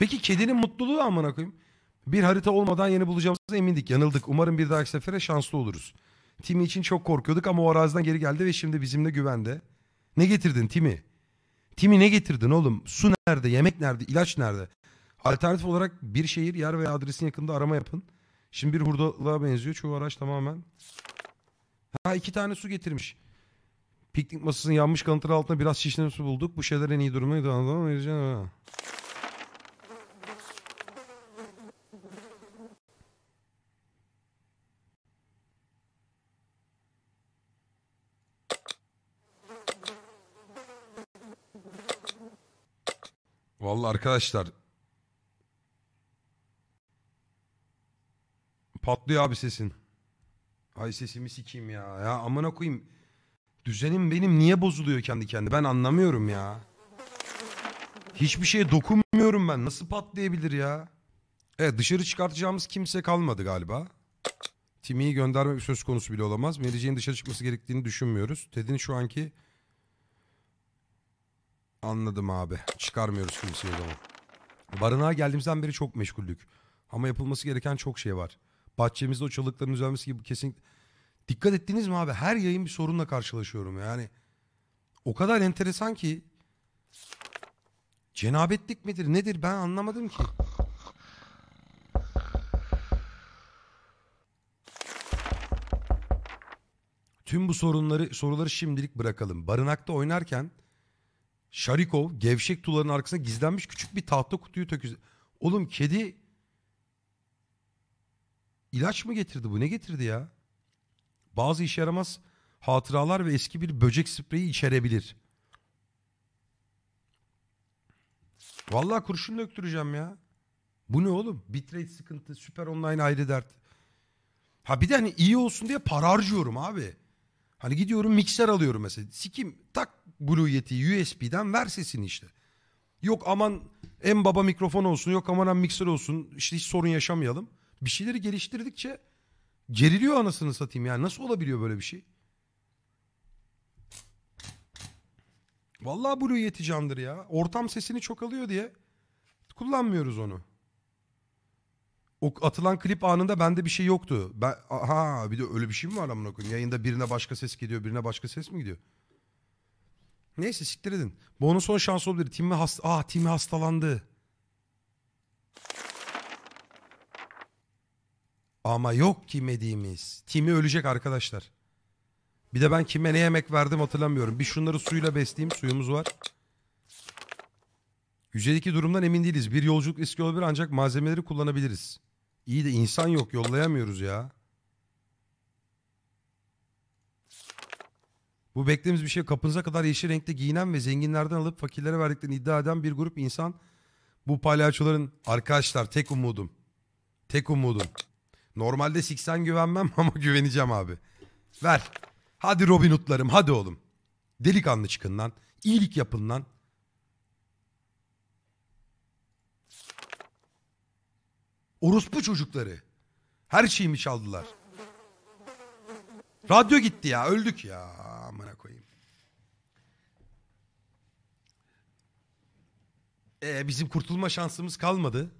Peki kedinin mutluluğu amına koyayım. Bir harita olmadan yeni bulacağımıza emindik. Yanıldık. Umarım bir dahaki sefere şanslı oluruz. Timi için çok korkuyorduk ama o araziden geri geldi ve şimdi bizimle güvende. Ne getirdin Timi? Timi ne getirdin oğlum? Su nerede? Yemek nerede? İlaç nerede? Alternatif olarak bir şehir, yer veya adresin yakında arama yapın. Şimdi bir hurdalığa benziyor. Çoğu araç tamamen. Ha iki tane su getirmiş. Piknik masasının yanmış kanıtları altında biraz şişme su bulduk. Bu şeylerin iyi durumdaydı. Anladın mı? Arkadaşlar. Patlıyor abi sesin. Ay sesimi sikeyim ya. Ya amına koyayım. Düzenim benim niye bozuluyor kendi kendi? Ben anlamıyorum ya. Hiçbir şeye dokunmuyorum ben. Nasıl patlayabilir ya? Evet dışarı çıkartacağımız kimse kalmadı galiba. Timi'yi göndermek söz konusu bile olamaz. Mary dışarı çıkması gerektiğini düşünmüyoruz. Ted'in şu anki Anladım abi. Çıkarmıyoruz kimseyi o zaman. Barınağa geldiğimizden beri çok meşguldük. Ama yapılması gereken çok şey var. Bahçemizde o çalılıkların düzelmesi gibi kesin. Dikkat ettiniz mi abi? Her yayın bir sorunla karşılaşıyorum yani. O kadar enteresan ki. Cenabetlik midir nedir ben anlamadım ki. Tüm bu sorunları soruları şimdilik bırakalım. Barınakta oynarken Şarikov gevşek tuların arkasına gizlenmiş küçük bir tahta kutuyu töküz. Oğlum kedi ilaç mı getirdi bu? Ne getirdi ya? Bazı işe yaramaz hatıralar ve eski bir böcek spreyi içerebilir. Vallahi kurşun döktüreceğim ya. Bu ne oğlum? Bitrate sıkıntı, süper online ayrı dert. Ha bir de hani iyi olsun diye para harcıyorum abi. Hani gidiyorum mikser alıyorum mesela. Sikim tak Blue Yeti USB'den ver sesini işte. Yok aman en baba mikrofon olsun yok aman mikser olsun işte hiç sorun yaşamayalım. Bir şeyleri geliştirdikçe geriliyor anasını satayım yani nasıl olabiliyor böyle bir şey? Vallahi Blue Yeti candır ya. Ortam sesini çok alıyor diye kullanmıyoruz onu. O atılan klip anında bende bir şey yoktu. Ben ha bir de öyle bir şey mi var amına koyayım? Yayında birine başka ses gidiyor, birine başka ses mi gidiyor? Neyse siktir edin. Bonus son şansı olabilir. Timmy hast ah, Timmy hastalandı. Ama yok kimediğimiz. Timmy ölecek arkadaşlar. Bir de ben kime ne yemek verdim hatırlamıyorum. Bir şunları suyla besleyeyim. Suyumuz var. Yüzeydeki durumdan emin değiliz. Bir yolculuk riski olabilir ancak malzemeleri kullanabiliriz. İyi de insan yok yollayamıyoruz ya. Bu beklediğimiz bir şey kapınıza kadar yeşil renkte giyinen ve zenginlerden alıp fakirlere verdiklerini iddia eden bir grup insan bu palyaçoların arkadaşlar tek umudum. Tek umudum. Normalde siksen güvenmem ama güveneceğim abi. Ver. Hadi Robin Hood'larım hadi oğlum. Delikanlı çıkın lan. İyilik yapın lan. Orospu çocukları. Her şeyimi çaldılar. Radyo gitti ya öldük ya amına koyayım. Ee, bizim kurtulma şansımız kalmadı.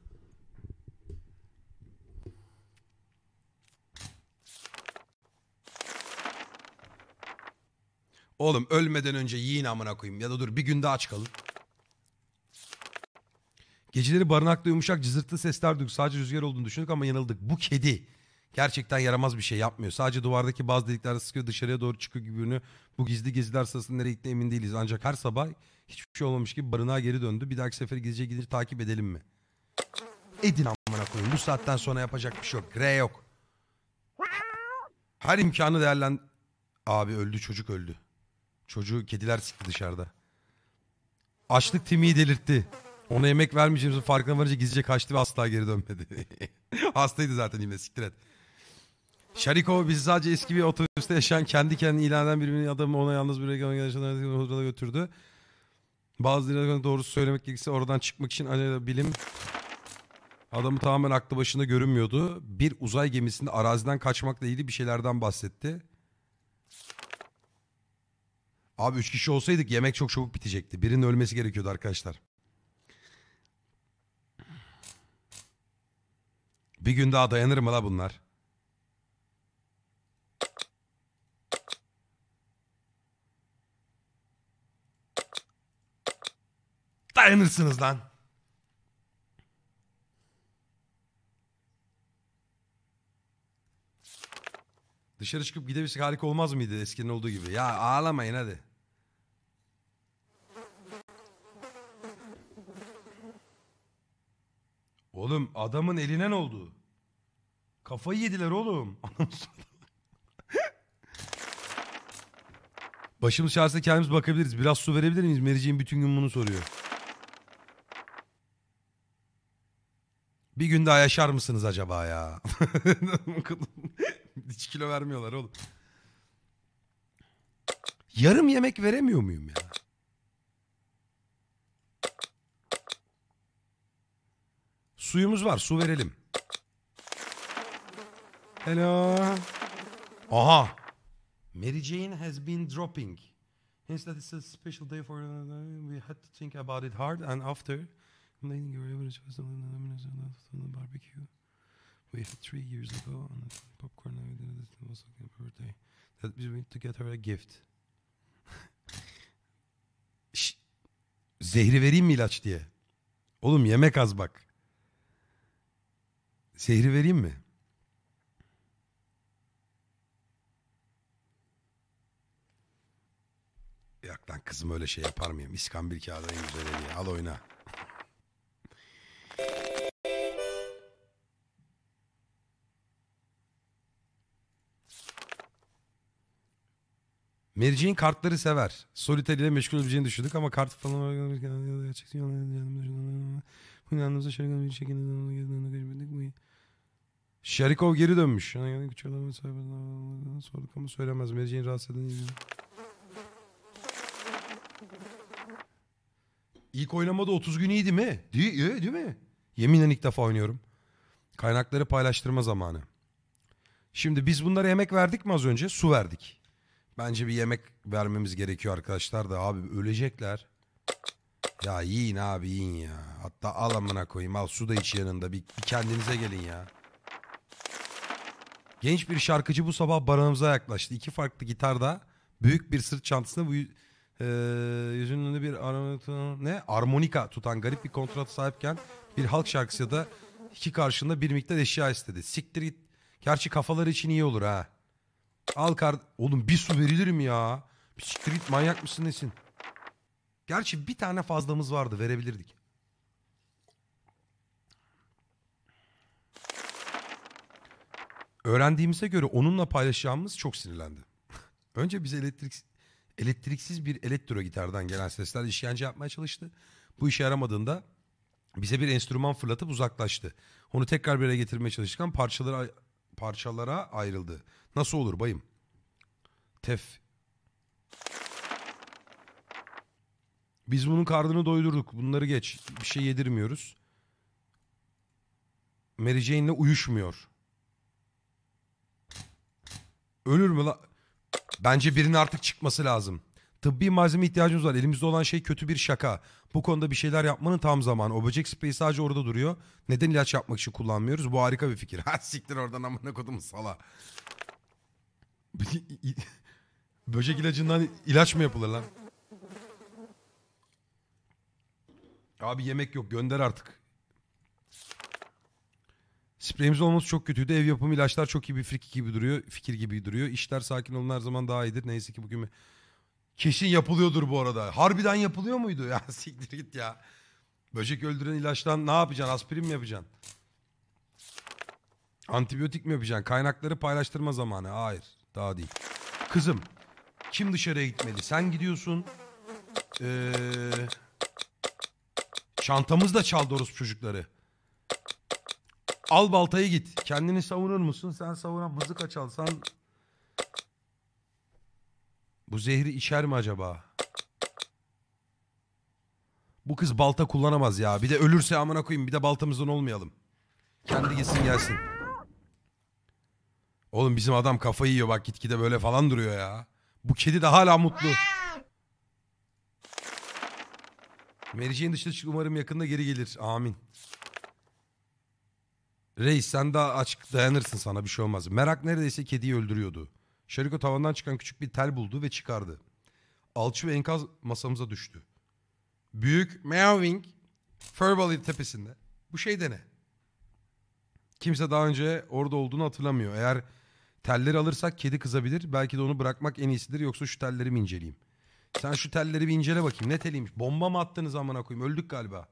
Oğlum ölmeden önce yiyin amına koyayım ya da dur bir günde aç kalın. Geceleri barınakta yumuşak cızırtı sesler duyduk. Sadece rüzgar olduğunu düşündük ama yanıldık. Bu kedi. Gerçekten yaramaz bir şey yapmıyor. Sadece duvardaki bazı deliklerde sıkıyor dışarıya doğru çıkıyor gibi ürünü. Bu gizli geziler sırasında nereye gitti emin değiliz. Ancak her sabah hiçbir şey olmamış gibi barınağa geri döndü. Bir dahaki sefer gizlice gidince takip edelim mi? Edin amına koyun. Bu saatten sonra yapacak bir şey yok. Gre yok. Her imkanı değerlen... Abi öldü çocuk öldü. Çocuğu kediler sıktı dışarıda. Açlık Timi'yi delirtti. Ona yemek vermeyeceğimizin farkına varınca gizlice kaçtı ve asla geri dönmedi. Hastaydı zaten yine siktir et. Şarikov biz sadece eski bir otobüste yaşayan kendi kendini ilan eden birbirinin adamı ona yalnız bir reklam arkadaşlarına huzura götürdü. Bazıları doğru söylemek gerekirse oradan çıkmak için alel bilim adamı tamamen aklı başında görünmüyordu. Bir uzay gemisinde araziden kaçmakla ilgili bir şeylerden bahsetti. Abi üç kişi olsaydık yemek çok çabuk bitecekti. Birinin ölmesi gerekiyordu arkadaşlar. Bir gün daha dayanır mı la bunlar? Dayanırsınız lan. Dışarı çıkıp gidebilsek harika olmaz mıydı eskiden olduğu gibi? Ya ağlamayın hadi. Oğlum adamın eline ne oldu? Kafayı yediler oğlum. Başımız şahsına kendimiz bakabiliriz. Biraz su verebilir miyiz? Mericiğim bütün gün bunu soruyor. Bir gün daha yaşar mısınız acaba ya? Hiç kilo vermiyorlar oğlum. Yarım yemek veremiyor muyum ya? Suyumuz var. Su verelim. Hello. Aha. Mary Jane has been dropping. Hence that it's a special day for uh, we had to think about it hard and after leading your average was on the barbecue. We had three years ago on the popcorn and it was a birthday. That we went to get her a gift. Şş, zehri vereyim mi ilaç diye? Oğlum yemek az bak. Zehri vereyim mi? Yok lan kızım öyle şey yapar mıyım? İskambil kağıdı en güzel hediye. Al oyna. Merceğin kartları sever. Soliter ile meşgul olabileceğini düşündük ama kart falan Yanımıza şarkının bir şekilde Şarikov geri dönmüş. Sorduk ama söylemez. Merceğin rahatsız eden İlk oynamada 30 gün iyiydi mi? Değil, iyi, değil mi? Yeminle ilk defa oynuyorum. Kaynakları paylaştırma zamanı. Şimdi biz bunlara yemek verdik mi az önce? Su verdik. Bence bir yemek vermemiz gerekiyor arkadaşlar da abi ölecekler. Ya yiyin abi yiyin ya. Hatta al amına koyayım al su da iç yanında bir, bir kendinize gelin ya. Genç bir şarkıcı bu sabah baranımıza yaklaştı. İki farklı gitarda büyük bir sırt çantasında bu ee, yüzünde bir armonika, ne armonika tutan garip bir kontrat sahipken bir halk şarkısı ya da iki karşında bir miktar eşya istedi. Siktir git. Gerçi kafaları için iyi olur ha. Al kar... Oğlum bir su verilir mi ya? Bir siktir git manyak mısın nesin? Gerçi bir tane fazlamız vardı verebilirdik. Öğrendiğimize göre onunla paylaşacağımız çok sinirlendi. Önce bize elektrik elektriksiz bir elektro gitardan gelen sesler işkence yapmaya çalıştı. Bu işe yaramadığında bize bir enstrüman fırlatıp uzaklaştı. Onu tekrar bir araya getirmeye çalışırken parçalara, parçalara ayrıldı. Nasıl olur bayım? Tef. Biz bunun karnını doydurduk. Bunları geç. Bir şey yedirmiyoruz. Mary Jane'le uyuşmuyor. Ölür mü la? Bence birinin artık çıkması lazım. Tıbbi malzeme ihtiyacımız var. Elimizde olan şey kötü bir şaka. Bu konuda bir şeyler yapmanın tam zamanı. O böcek spreyi sadece orada duruyor. Neden ilaç yapmak için kullanmıyoruz? Bu harika bir fikir. Ha siktir oradan amına kodum sala. böcek ilacından ilaç mı yapılır lan? Abi yemek yok gönder artık. Spreyimiz olması çok kötüydü. Ev yapımı ilaçlar çok iyi bir fikir gibi duruyor. Fikir gibi duruyor. İşler sakin olun her zaman daha iyidir. Neyse ki bugün kesin yapılıyordur bu arada. Harbiden yapılıyor muydu? Ya siktir git ya. Böcek öldüren ilaçtan ne yapacaksın? Aspirin mi yapacaksın? Antibiyotik mi yapacaksın? Kaynakları paylaştırma zamanı. Hayır. Daha değil. Kızım. Kim dışarıya gitmeli? Sen gidiyorsun. Ee, çantamız da çaldı orospu çocukları. Al baltayı git. Kendini savunur musun? Sen savunan mızık açalsan... Bu zehri içer mi acaba? Bu kız balta kullanamaz ya. Bir de ölürse amına koyayım. Bir de baltamızdan olmayalım. Kendi gitsin gelsin. Oğlum bizim adam kafayı yiyor bak gitgide böyle falan duruyor ya. Bu kedi de hala mutlu. Merceğin dışına çık umarım yakında geri gelir. Amin. Reis sen daha açık dayanırsın sana bir şey olmaz. Merak neredeyse kediyi öldürüyordu. Şeriko tavandan çıkan küçük bir tel buldu ve çıkardı. Alçı ve enkaz masamıza düştü. Büyük Meowing Furbalı tepesinde. Bu şey de ne? Kimse daha önce orada olduğunu hatırlamıyor. Eğer telleri alırsak kedi kızabilir. Belki de onu bırakmak en iyisidir. Yoksa şu telleri mi inceleyeyim? Sen şu telleri bir incele bakayım. Ne teliymiş? Bomba mı attınız amına koyayım? Öldük galiba.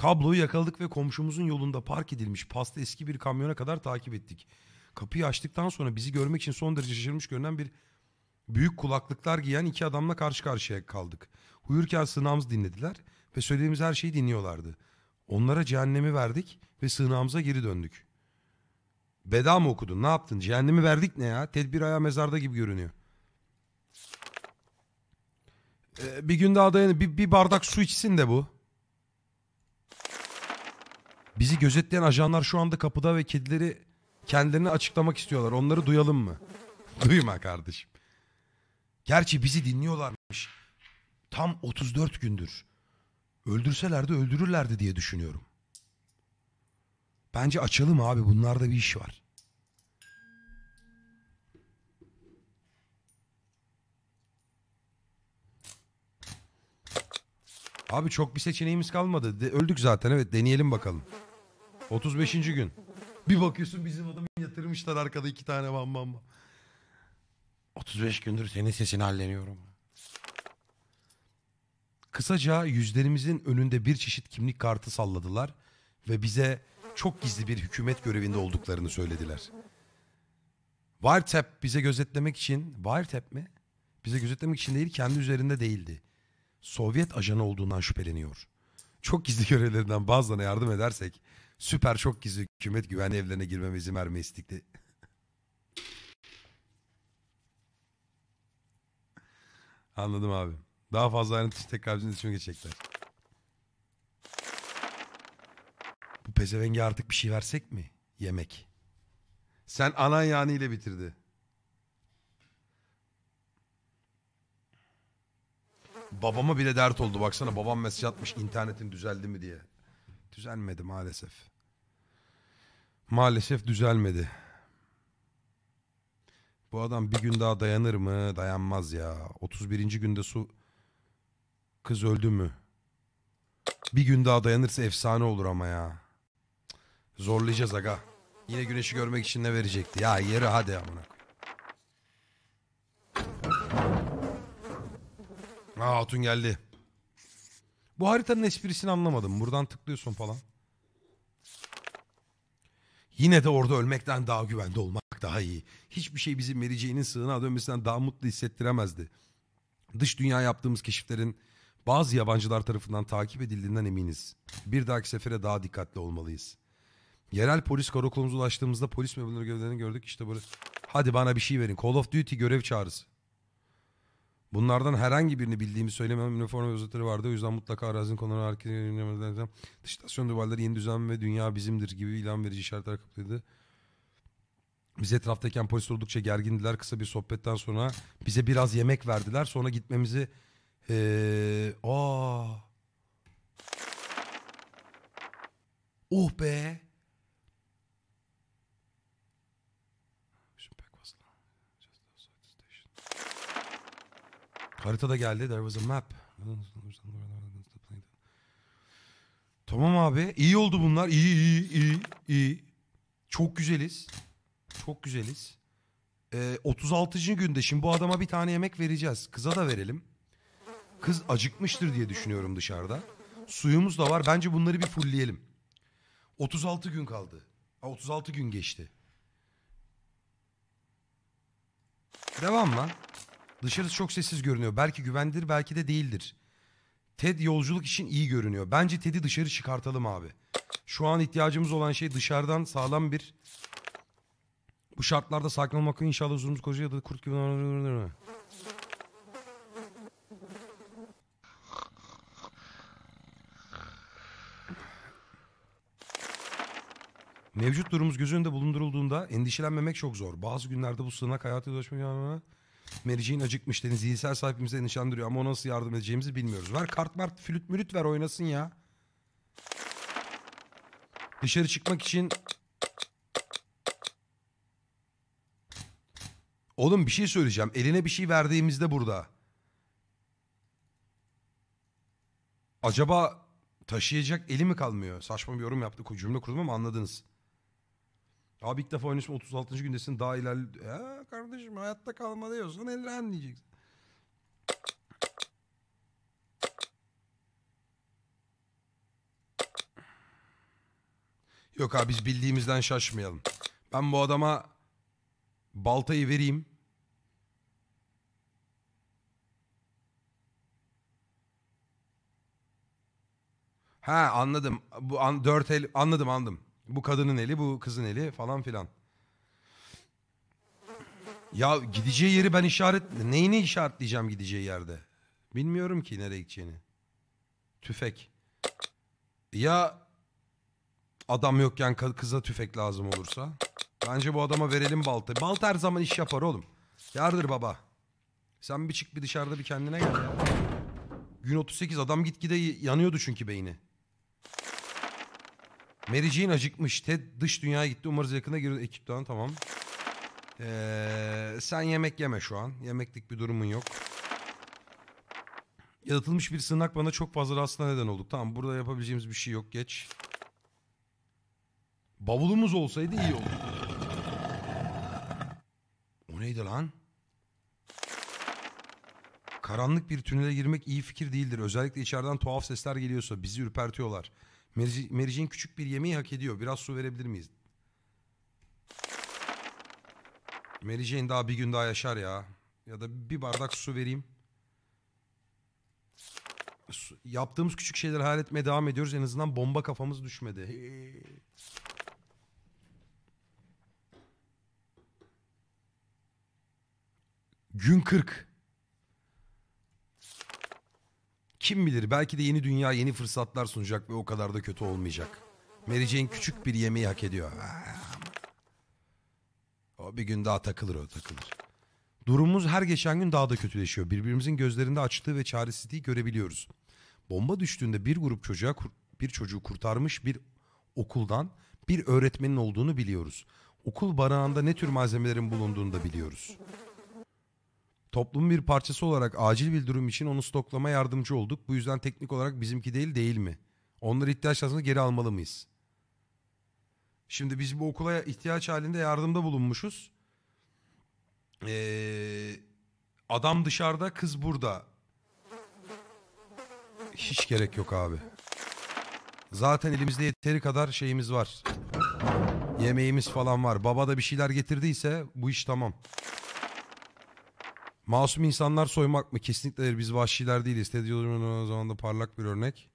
Kabloyu yakaladık ve komşumuzun yolunda park edilmiş pasta eski bir kamyona kadar takip ettik. Kapıyı açtıktan sonra bizi görmek için son derece şaşırmış görünen bir büyük kulaklıklar giyen iki adamla karşı karşıya kaldık. Uyurken sığınağımızı dinlediler ve söylediğimiz her şeyi dinliyorlardı. Onlara cehennemi verdik ve sığınağımıza geri döndük. Beda mı okudun? Ne yaptın? Cehennemi verdik ne ya? Tedbir ayağı mezarda gibi görünüyor. Ee, bir gün daha dayanın. Bir, bir bardak su içsin de bu. Bizi gözetleyen ajanlar şu anda kapıda ve kedileri kendilerini açıklamak istiyorlar. Onları duyalım mı? Duyma kardeşim. Gerçi bizi dinliyorlarmış. Tam 34 gündür. Öldürselerdi öldürürlerdi diye düşünüyorum. Bence açalım abi bunlarda bir iş var. Abi çok bir seçeneğimiz kalmadı. De öldük zaten evet deneyelim bakalım. 35. gün. Bir bakıyorsun bizim adamı yatırmışlar arkada iki tane bam bam bam. 35 gündür senin sesini halleniyorum. Kısaca yüzlerimizin önünde bir çeşit kimlik kartı salladılar ve bize çok gizli bir hükümet görevinde olduklarını söylediler. Wiretap bize gözetlemek için, Wiretap mi? Bize gözetlemek için değil, kendi üzerinde değildi. Sovyet ajanı olduğundan şüpheleniyor. Çok gizli görevlerinden bazılarına yardım edersek Süper çok gizli hükümet güvenli evlerine girmeme izin vermeyi istikli. Anladım abi. Daha fazla ayrıntı tekrar bizim için geçecekler. Bu pezevenge artık bir şey versek mi? Yemek. Sen ana yani ile bitirdi. Babama bile dert oldu baksana. Babam mesaj atmış internetin düzeldi mi diye. Düzelmedi maalesef. Maalesef düzelmedi. Bu adam bir gün daha dayanır mı? Dayanmaz ya. 31. günde su kız öldü mü? Bir gün daha dayanırsa efsane olur ama ya. Zorlayacağız aga. Yine güneşi görmek için ne verecekti? Ya yeri hadi amına. Ha hatun geldi. Bu haritanın esprisini anlamadım. Buradan tıklıyorsun falan. Yine de orada ölmekten daha güvende olmak daha iyi. Hiçbir şey bizi mereceğinin sığınağa dönmesinden daha mutlu hissettiremezdi. Dış dünya yaptığımız keşiflerin bazı yabancılar tarafından takip edildiğinden eminiz. Bir dahaki sefere daha dikkatli olmalıyız. Yerel polis karakolumuza ulaştığımızda polis memurları görevlerini gördük. İşte böyle hadi bana bir şey verin. Call of Duty görev çağrısı. Bunlardan herhangi birini bildiğimi söylemem üniforma ve özetleri vardı. O yüzden mutlaka arazinin konuları herkese Dıştasyon duvarları yeni düzen ve dünya bizimdir gibi ilan verici işaretler kaplıydı. Biz etraftayken polis oldukça gergindiler. Kısa bir sohbetten sonra bize biraz yemek verdiler. Sonra gitmemizi... Ee, aa. Oh be. Haritada geldi. There was a map. Tamam abi. iyi oldu bunlar. İyi iyi iyi iyi. Çok güzeliz. Çok güzeliz. Ee, 36. günde şimdi bu adama bir tane yemek vereceğiz. Kıza da verelim. Kız acıkmıştır diye düşünüyorum dışarıda. Suyumuz da var. Bence bunları bir fullleyelim. 36 gün kaldı. Ha, 36 gün geçti. Devam lan. Dışarısı çok sessiz görünüyor. Belki güvendir belki de değildir. Ted yolculuk için iyi görünüyor. Bence Ted'i dışarı çıkartalım abi. Şu an ihtiyacımız olan şey dışarıdan sağlam bir... Bu şartlarda sakin olmak inşallah huzurumuz koca ya da kurt gibi... Mevcut durumumuz göz önünde bulundurulduğunda endişelenmemek çok zor. Bazı günlerde bu sığınak hayatı ulaşmak yanına Mericiğin acıkmış dedi. Zihinsel sahibimize endişelendiriyor ama ona nasıl yardım edeceğimizi bilmiyoruz. Ver kart mart flüt mülüt ver oynasın ya. Dışarı çıkmak için... Oğlum bir şey söyleyeceğim. Eline bir şey verdiğimizde burada. Acaba taşıyacak eli mi kalmıyor? Saçma bir yorum yaptık. Cümle kurdum ama anladınız. Abi ilk defa oynaşma 36. gündesin daha ilerli... Ya kardeşim hayatta kalma diyorsan ellen diyeceksin. Yok abi biz bildiğimizden şaşmayalım. Ben bu adama baltayı vereyim. Ha anladım. Bu an, dört el anladım anladım. Bu kadının eli, bu kızın eli falan filan. Ya gideceği yeri ben işaret... Neyini işaretleyeceğim gideceği yerde? Bilmiyorum ki nereye gideceğini. Tüfek. Ya adam yokken kıza tüfek lazım olursa? Bence bu adama verelim balta. Balta her zaman iş yapar oğlum. Yardır baba. Sen bir çık bir dışarıda bir kendine gel ya. Gün 38 adam gitgide yanıyordu çünkü beyni. Mary Jane acıkmış. Ted dış dünyaya gitti. Umarız yakında gelir ekipten tamam. Ee, sen yemek yeme şu an. Yemeklik bir durumun yok. Yaratılmış bir sığınak bana çok fazla rahatsızlığa neden olduk Tamam burada yapabileceğimiz bir şey yok. Geç. Bavulumuz olsaydı iyi olur. O neydi lan? Karanlık bir tünele girmek iyi fikir değildir. Özellikle içeriden tuhaf sesler geliyorsa bizi ürpertiyorlar. Mericin küçük bir yemeği hak ediyor. Biraz su verebilir miyiz? Mericin daha bir gün daha yaşar ya. Ya da bir bardak su vereyim. Su, yaptığımız küçük şeyler hayal etmeye devam ediyoruz. En azından bomba kafamız düşmedi. Gün 40. Kim bilir belki de yeni dünya yeni fırsatlar sunacak ve o kadar da kötü olmayacak. Mary Jane küçük bir yemeği hak ediyor. O bir gün daha takılır o takılır. Durumumuz her geçen gün daha da kötüleşiyor. Birbirimizin gözlerinde açlığı ve çaresizliği görebiliyoruz. Bomba düştüğünde bir grup çocuğa bir çocuğu kurtarmış bir okuldan bir öğretmenin olduğunu biliyoruz. Okul barağında ne tür malzemelerin bulunduğunu da biliyoruz. Toplumun bir parçası olarak acil bir durum için onu stoklama yardımcı olduk. Bu yüzden teknik olarak bizimki değil değil mi? Onları ihtiyaç halinde geri almalı mıyız? Şimdi biz bu okula ihtiyaç halinde yardımda bulunmuşuz. Ee, adam dışarıda kız burada. Hiç gerek yok abi. Zaten elimizde yeteri kadar şeyimiz var. Yemeğimiz falan var. Baba da bir şeyler getirdiyse bu iş tamam. Masum insanlar soymak mı? Kesinlikle değil. Biz vahşiler değiliz. Ted o zaman da parlak bir örnek.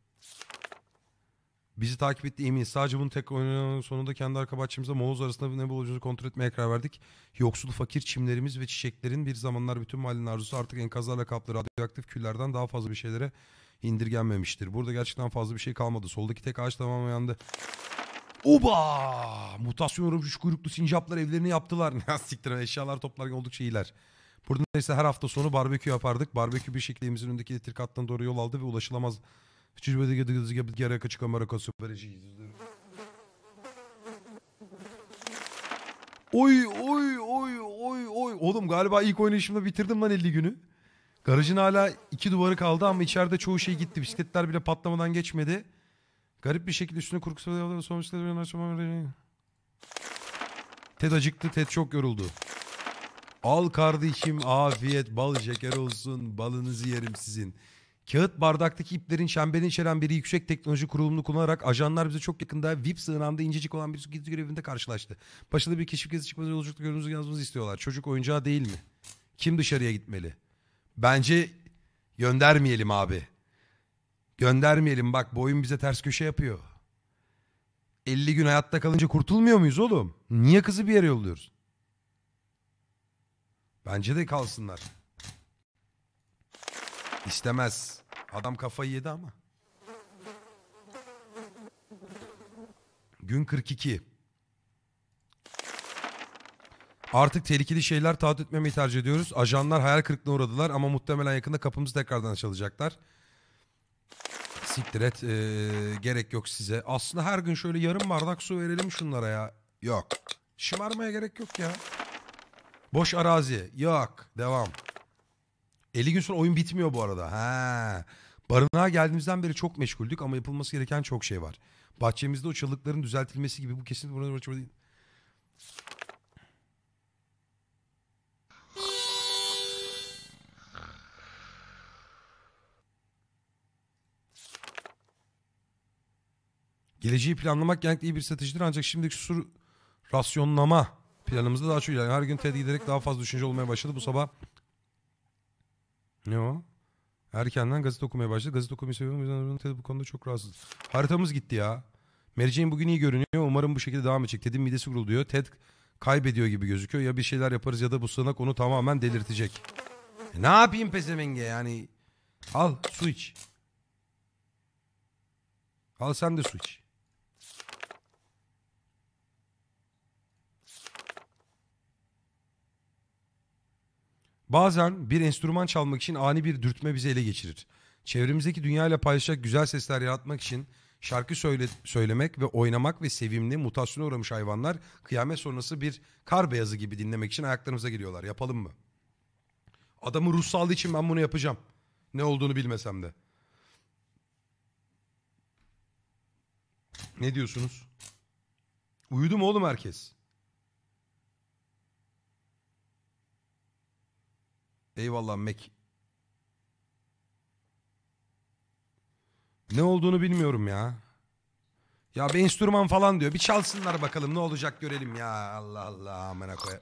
Bizi takip etti emin. Sadece bunun tek oynanan sonunda kendi arka bahçemizde Moğuz arasında ne bulucunu kontrol etmeye karar verdik. Yoksul fakir çimlerimiz ve çiçeklerin bir zamanlar bütün mahallenin arzusu artık enkazlarla kaplı radyoaktif küllerden daha fazla bir şeylere indirgenmemiştir. Burada gerçekten fazla bir şey kalmadı. Soldaki tek ağaç tamamen yandı. Oba! Mutasyon olmuş kuyruklu sincaplar evlerini yaptılar. Ne siktir eşyalar toplarken oldukça iyiler. Burada ise her hafta sonu barbekü yapardık. Barbekü bir şekilde evimizin önündeki elektrik hattına doğru yol aldı ve ulaşılamaz. Gerek açık kamera kasıp şey Oy oy oy oy oy. Oğlum galiba ilk oynayışımda bitirdim lan 50 günü. Garajın hala iki duvarı kaldı ama içeride çoğu şey gitti. Bisikletler bile patlamadan geçmedi. Garip bir şekilde üstüne kurgu sonuçları Ted acıktı, Ted çok yoruldu. Al kardeşim afiyet bal şeker olsun balınızı yerim sizin. Kağıt bardaktaki iplerin şemberin içeren biri yüksek teknoloji kurulumunu kullanarak ajanlar bize çok yakında VIP sığınağında incecik olan bir su gizli görevinde karşılaştı. Başında bir keşif gezisi çıkması yolculukta görünümüzü yazmanızı istiyorlar. Çocuk oyuncağı değil mi? Kim dışarıya gitmeli? Bence göndermeyelim abi. Göndermeyelim bak bu oyun bize ters köşe yapıyor. 50 gün hayatta kalınca kurtulmuyor muyuz oğlum? Niye kızı bir yere yolluyoruz? Bence de kalsınlar. İstemez. Adam kafayı yedi ama. Gün 42. Artık tehlikeli şeyler taahhüt etmemeyi tercih ediyoruz. Ajanlar hayal kırıklığına uğradılar ama muhtemelen yakında kapımızı tekrardan çalacaklar. Siktir et. Ee, gerek yok size. Aslında her gün şöyle yarım bardak su verelim şunlara ya. Yok. Şımarmaya gerek yok ya. Boş arazi. Yok. Devam. 50 gün sonra oyun bitmiyor bu arada. He. Barınağa geldiğimizden beri çok meşguldük ama yapılması gereken çok şey var. Bahçemizde o çalıkların düzeltilmesi gibi bu kesin burada burada değil. Geleceği planlamak genellikle iyi bir stratejidir ancak şimdiki sur rasyonlama Planımızda daha çok yani her gün TED giderek daha fazla düşünce olmaya başladı. Bu sabah ne o? Erkenden gazete okumaya başladı. Gazete okumayı seviyorum. O yüzden TED bu konuda çok rahatsız. Haritamız gitti ya. Merceğin bugün iyi görünüyor. Umarım bu şekilde devam edecek. TED'in midesi kuruluyor. TED kaybediyor gibi gözüküyor. Ya bir şeyler yaparız ya da bu sığınak onu tamamen delirtecek. E ne yapayım pezemenge yani? Al su iç. Al sen de su iç. Bazen bir enstrüman çalmak için ani bir dürtme bizi ele geçirir. Çevremizdeki dünyayla paylaşacak güzel sesler yaratmak için şarkı söyle, söylemek ve oynamak ve sevimli mutasyona uğramış hayvanlar kıyamet sonrası bir kar beyazı gibi dinlemek için ayaklarımıza geliyorlar. Yapalım mı? Adamı ruh için ben bunu yapacağım. Ne olduğunu bilmesem de. Ne diyorsunuz? Uyudu mu oğlum herkes? Eyvallah Mek. Ne olduğunu bilmiyorum ya. Ya bir enstrüman falan diyor. Bir çalsınlar bakalım ne olacak görelim ya. Allah Allah amına koy.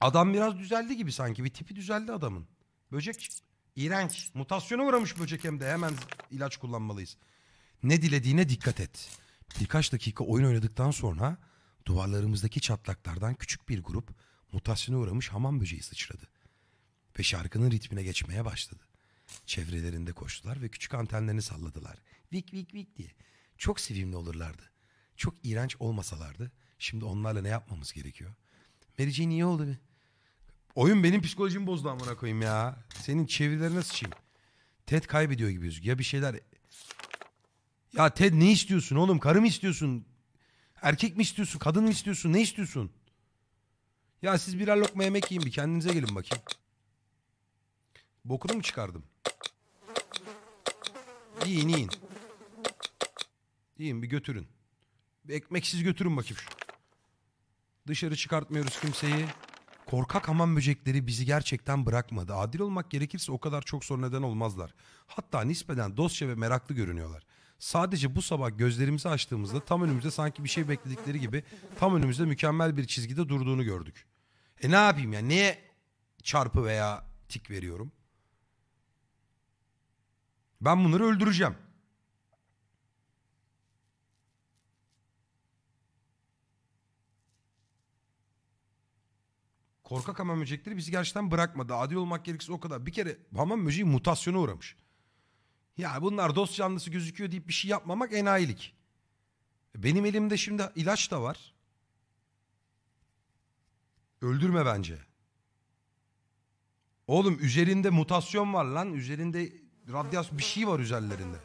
Adam biraz düzeldi gibi sanki. Bir tipi düzeldi adamın. Böcek iğrenç. Mutasyona uğramış böcek hem de. Hemen ilaç kullanmalıyız. Ne dilediğine dikkat et. Birkaç dakika oyun oynadıktan sonra Duvarlarımızdaki çatlaklardan küçük bir grup mutasyona uğramış hamam böceği sıçradı. Ve şarkının ritmine geçmeye başladı. Çevrelerinde koştular ve küçük antenlerini salladılar. Vik vik vik diye. Çok sevimli olurlardı. Çok iğrenç olmasalardı şimdi onlarla ne yapmamız gerekiyor? Merici iyi oldu? bir. Oyun benim psikolojimi bozdu amına koyayım ya. Senin çevirilerine sıçayım. Ted kaybediyor gibi gözüküyor. Ya bir şeyler... Ya Ted ne istiyorsun oğlum? Karı mı istiyorsun? Erkek mi istiyorsun? Kadın mı istiyorsun? Ne istiyorsun? Ya siz birer lokma yemek yiyin bir kendinize gelin bakayım. Bokunu mu çıkardım? Yiyin yiyin. Yiyin bir götürün. Bir ekmeksiz götürün bakayım şu. Dışarı çıkartmıyoruz kimseyi. Korkak hamam böcekleri bizi gerçekten bırakmadı. Adil olmak gerekirse o kadar çok sorun neden olmazlar. Hatta nispeten dostça ve meraklı görünüyorlar. Sadece bu sabah gözlerimizi açtığımızda tam önümüzde sanki bir şey bekledikleri gibi tam önümüzde mükemmel bir çizgide durduğunu gördük. E ne yapayım ya? Neye çarpı veya tik veriyorum? Ben bunları öldüreceğim. Korkak hamam böcekleri bizi gerçekten bırakmadı. Adil olmak gerekirse o kadar. Bir kere hamam böceği mutasyona uğramış. Ya bunlar dost canlısı gözüküyor deyip bir şey yapmamak enayilik. E, benim elimde şimdi ilaç da var. Öldürme bence. Oğlum üzerinde mutasyon var lan. Üzerinde radyasyon bir şey var üzerlerinde.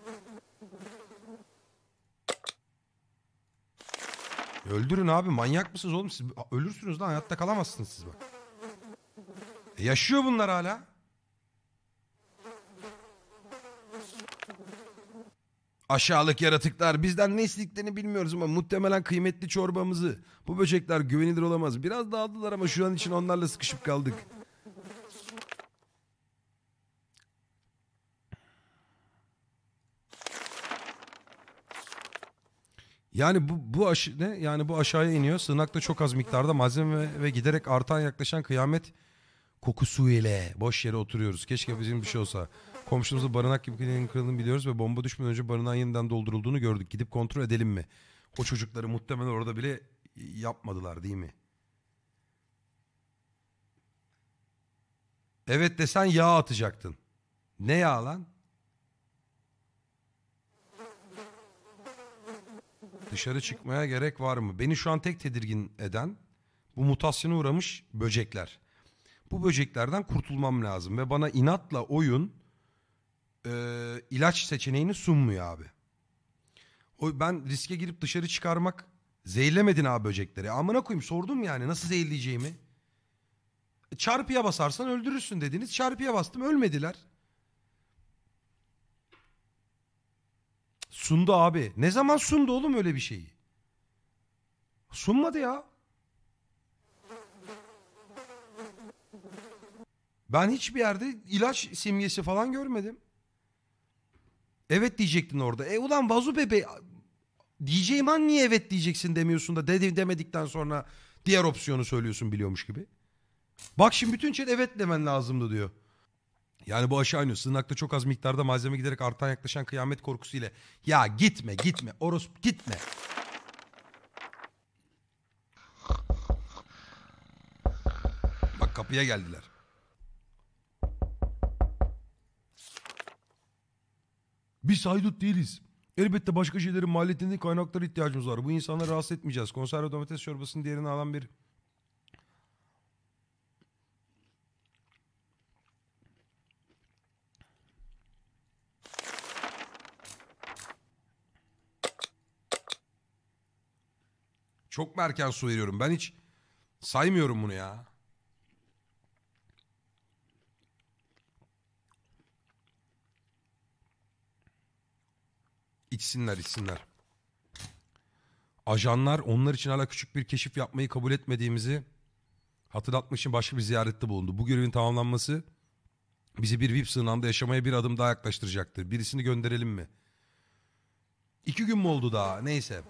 Öldürün abi manyak mısınız oğlum siz? Ölürsünüz lan hayatta kalamazsınız siz bak. E yaşıyor bunlar hala. Aşağılık yaratıklar bizden ne istediklerini bilmiyoruz ama muhtemelen kıymetli çorbamızı. Bu böcekler güvenilir olamaz. Biraz dağıldılar ama şu an için onlarla sıkışıp kaldık. Yani bu, bu aşı, ne? Yani bu aşağıya iniyor. Sığınakta çok az miktarda malzeme ve, ve giderek artan yaklaşan kıyamet kokusuyla boş yere oturuyoruz. Keşke bizim bir şey olsa. Komşumuzu barınak gibi klinik kırıldığını biliyoruz ve bomba düşmeden önce barınağın yeniden doldurulduğunu gördük. Gidip kontrol edelim mi? O çocukları muhtemelen orada bile yapmadılar değil mi? Evet desen yağ atacaktın. Ne yağ lan? Dışarı çıkmaya gerek var mı? Beni şu an tek tedirgin eden bu mutasyona uğramış böcekler. Bu böceklerden kurtulmam lazım ve bana inatla oyun e, ilaç seçeneğini sunmuyor abi. O ben riske girip dışarı çıkarmak zehirlemedin abi böcekleri. Amına koyayım sordum yani nasıl zehirleyeceğimi. Çarpıya basarsan öldürürsün dediniz. Çarpıya bastım ölmediler. Sundu abi. Ne zaman sundu oğlum öyle bir şeyi? Sunmadı ya. Ben hiçbir yerde ilaç simgesi falan görmedim. Evet diyecektin orada. E ulan Vazu Bebe diyeceğim an niye evet diyeceksin demiyorsun da dedi demedikten sonra diğer opsiyonu söylüyorsun biliyormuş gibi. Bak şimdi bütün şey evet demen lazımdı diyor. Yani bu aşağı iniyor. Sığınakta çok az miktarda malzeme giderek artan yaklaşan kıyamet korkusu ile. Ya gitme gitme Oros gitme. Bak kapıya geldiler. Biz haydut değiliz. Elbette başka şeylerin maliyetinde kaynaklara ihtiyacımız var. Bu insanları rahatsız etmeyeceğiz. Konserve domates çorbasının diğerini alan bir Çok mu erken su veriyorum? Ben hiç saymıyorum bunu ya. İçsinler içsinler. Ajanlar onlar için hala küçük bir keşif yapmayı kabul etmediğimizi hatırlatmak için başka bir ziyarette bulundu. Bu görevin tamamlanması bizi bir VIP sığınağında yaşamaya bir adım daha yaklaştıracaktır. Birisini gönderelim mi? İki gün mü oldu daha? Neyse.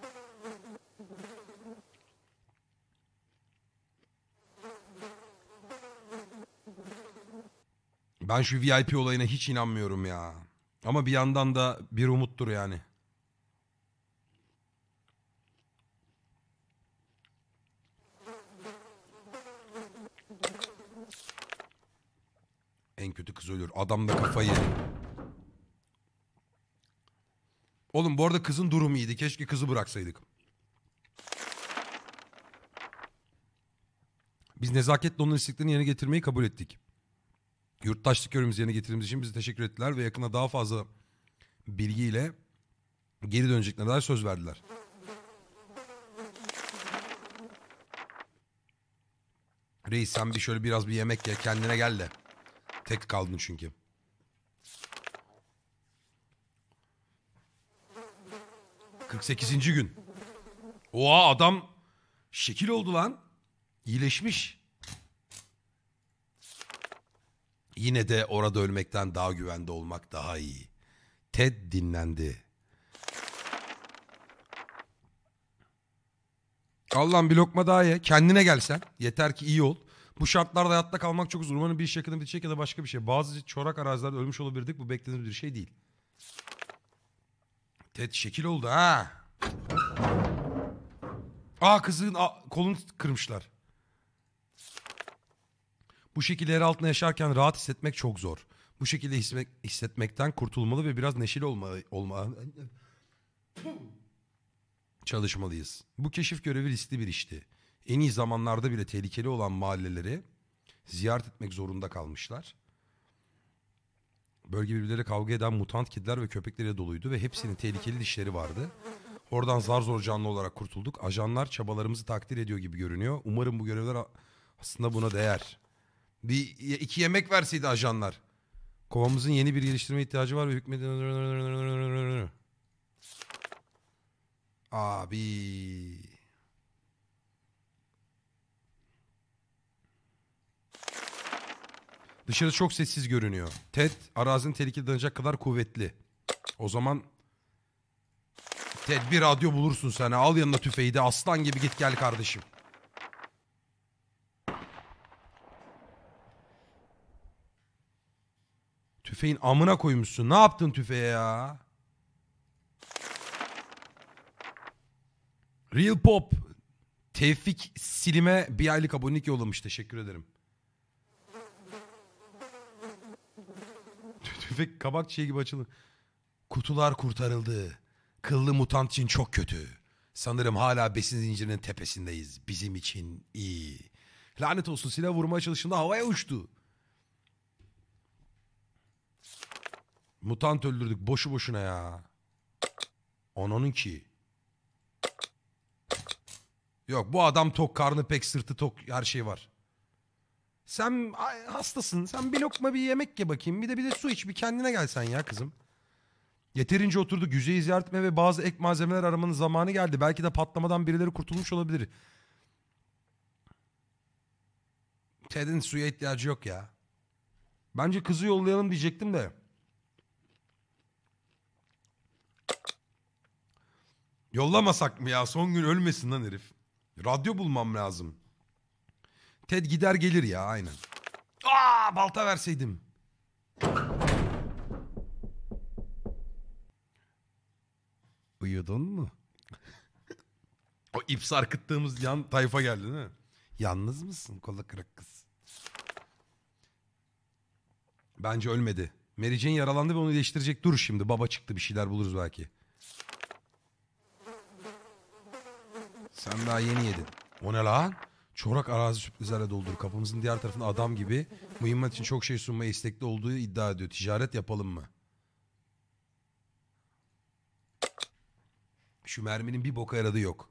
Ben şu VIP olayına hiç inanmıyorum ya. Ama bir yandan da bir umuttur yani. ölür. Adam da kafayı yedi. Oğlum bu arada kızın durumu iyiydi. Keşke kızı bıraksaydık. Biz nezaketle onun isteklerini yerine getirmeyi kabul ettik. Yurttaşlık görevimizi yerine getirdiğimiz için bize teşekkür ettiler ve yakında daha fazla bilgiyle geri döneceklerine dair söz verdiler. Reis sen bir şöyle biraz bir yemek ye kendine gel de. Tek kaldın çünkü. ...48. gün. Oha adam şekil oldu lan. İyileşmiş. Yine de orada ölmekten daha güvende olmak daha iyi. Ted dinlendi. Allah'ım bir lokma daha ye. Kendine gelsen. Yeter ki iyi ol. Bu şartlarda hayatta kalmak çok zor. Umarım bir iş yakında bitecek ya da başka bir şey. Bazı çorak arazilerde ölmüş olabilirdik. Bu beklediğimiz bir şey değil. Ted şekil oldu ha. Aa kızın a- kolunu kırmışlar. Bu şekilde yer altında yaşarken rahat hissetmek çok zor. Bu şekilde hissetmek, hissetmekten kurtulmalı ve biraz neşeli olma, olma çalışmalıyız. Bu keşif görevi riskli bir işti en iyi zamanlarda bile tehlikeli olan mahalleleri ziyaret etmek zorunda kalmışlar. Bölge birbirleriyle kavga eden mutant kediler ve köpeklere doluydu ve hepsinin tehlikeli dişleri vardı. Oradan zar zor canlı olarak kurtulduk. Ajanlar çabalarımızı takdir ediyor gibi görünüyor. Umarım bu görevler aslında buna değer. Bir iki yemek verseydi ajanlar. Kovamızın yeni bir geliştirme ihtiyacı var ve hükmeden... Abi... Dışarı çok sessiz görünüyor. Ted arazinin tehlikeli dayanacak kadar kuvvetli. O zaman Ted bir radyo bulursun sana. Al yanına tüfeği de aslan gibi git gel kardeşim. Tüfeğin amına koymuşsun. Ne yaptın tüfeğe ya? Real Pop. Tevfik Silim'e bir aylık abonelik yollamış. Teşekkür ederim. Tüfek kabak çiçeği gibi açılı. Kutular kurtarıldı. Kıllı mutant için çok kötü. Sanırım hala besin zincirinin tepesindeyiz. Bizim için iyi. Lanet olsun silah vurma çalışında havaya uçtu. Mutant öldürdük boşu boşuna ya. onun ki. Yok bu adam tok karnı pek sırtı tok her şey var. Sen hastasın. Sen bir lokma bir yemek ye bakayım. Bir de bir de su iç. Bir kendine gelsen ya kızım. Yeterince oturduk. Yüzeyi ziyaret etme ve bazı ek malzemeler aramanın zamanı geldi. Belki de patlamadan birileri kurtulmuş olabilir. Ted'in suya ihtiyacı yok ya. Bence kızı yollayalım diyecektim de. Yollamasak mı ya? Son gün ölmesin lan herif. Radyo bulmam lazım. Ted gider gelir ya aynen. Aa balta verseydim. Uyudun mu? o ip sarkıttığımız yan tayfa geldi değil mi? Yalnız mısın kola kırık kız? Bence ölmedi. Mary Jane yaralandı ve onu iyileştirecek. Dur şimdi baba çıktı bir şeyler buluruz belki. Sen daha yeni yedin. O ne lan? Çorak arazi sürprizlerle doldur. Kapımızın diğer tarafında adam gibi mühimmat için çok şey sunmaya istekli olduğu iddia ediyor. Ticaret yapalım mı? Şu merminin bir boka yaradı yok.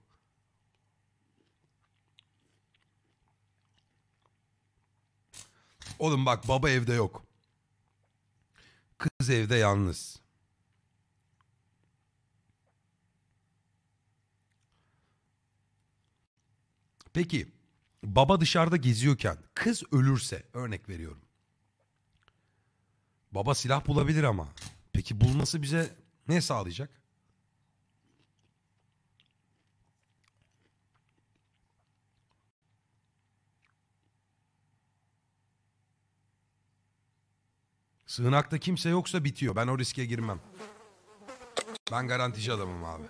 Oğlum bak baba evde yok. Kız evde yalnız. Peki baba dışarıda geziyorken kız ölürse örnek veriyorum. Baba silah bulabilir ama peki bulması bize ne sağlayacak? Sığınakta kimse yoksa bitiyor. Ben o riske girmem. Ben garantici adamım abi.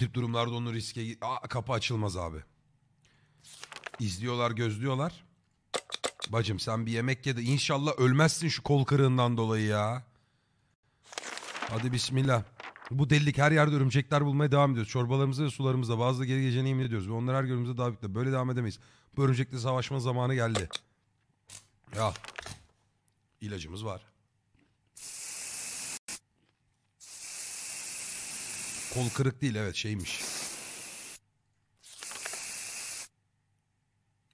tip durumlarda onu riske... Aa, kapı açılmaz abi. İzliyorlar, gözlüyorlar. Bacım sen bir yemek ye de inşallah ölmezsin şu kol kırığından dolayı ya. Hadi bismillah. Bu delilik her yerde örümcekler bulmaya devam ediyoruz. Çorbalarımızda ve sularımızda bazı da geri geleceğine yemin ediyoruz. Ve onları her gördüğümüzde daha büyük Böyle devam edemeyiz. Bu örümcekle savaşma zamanı geldi. Ya ilacımız var. Kol kırık değil evet şeymiş.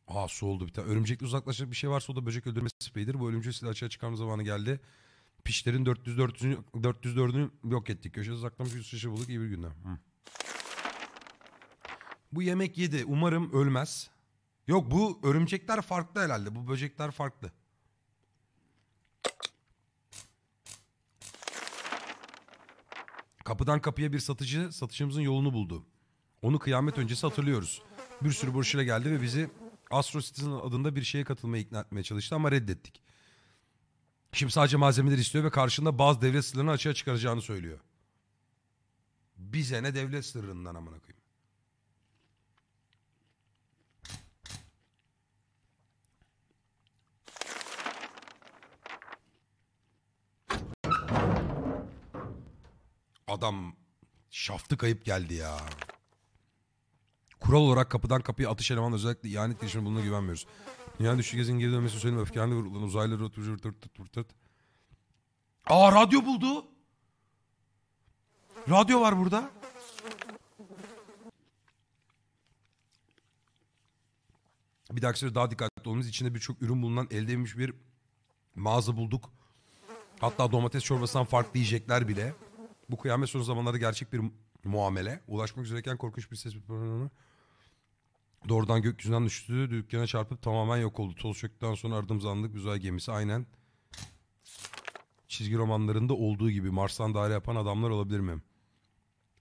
Aa su oldu bir tane. Örümcekli uzaklaşacak bir şey varsa o da böcek öldürme spreyidir. Bu örümcek silahı açığa çıkarma zamanı geldi. Pişlerin 400 404'ünü yok ettik. Köşede saklamış yüz şişe bulduk. iyi bir gündem. Hı. Bu yemek yedi. Umarım ölmez. Yok bu örümcekler farklı herhalde. Bu böcekler farklı. Kapıdan kapıya bir satıcı satışımızın yolunu buldu. Onu kıyamet öncesi hatırlıyoruz. Bir sürü broşüre geldi ve bizi Astro Citizen adında bir şeye katılmaya ikna etmeye çalıştı ama reddettik. Şimdi sadece malzemeler istiyor ve karşında bazı devlet sırlarını açığa çıkaracağını söylüyor. Bize ne devlet sırrından amına koyayım. adam şaftı kayıp geldi ya. Kural olarak kapıdan kapıya atış elemanı özellikle ihanet girişimi buluna güvenmiyoruz. Dünya düştü gezin geri dönmesi Hüseyin'in öfkelendi vurulan Uzaylı oturuyor tırt tırt Aa radyo buldu. Radyo var burada. Bir dakika süre daha dikkatli olmamız içinde birçok ürün bulunan elde bir mağaza bulduk. Hatta domates çorbasından farklı yiyecekler bile. Bu kıyamet son zamanlarda gerçek bir muamele. Ulaşmak üzereyken korkunç bir ses doğrudan gökyüzünden düştü. Dükkana çarpıp tamamen yok oldu. Toz çöktükten sonra aradığımız anlık uzay gemisi. Aynen çizgi romanlarında olduğu gibi Mars'tan daire yapan adamlar olabilir mi?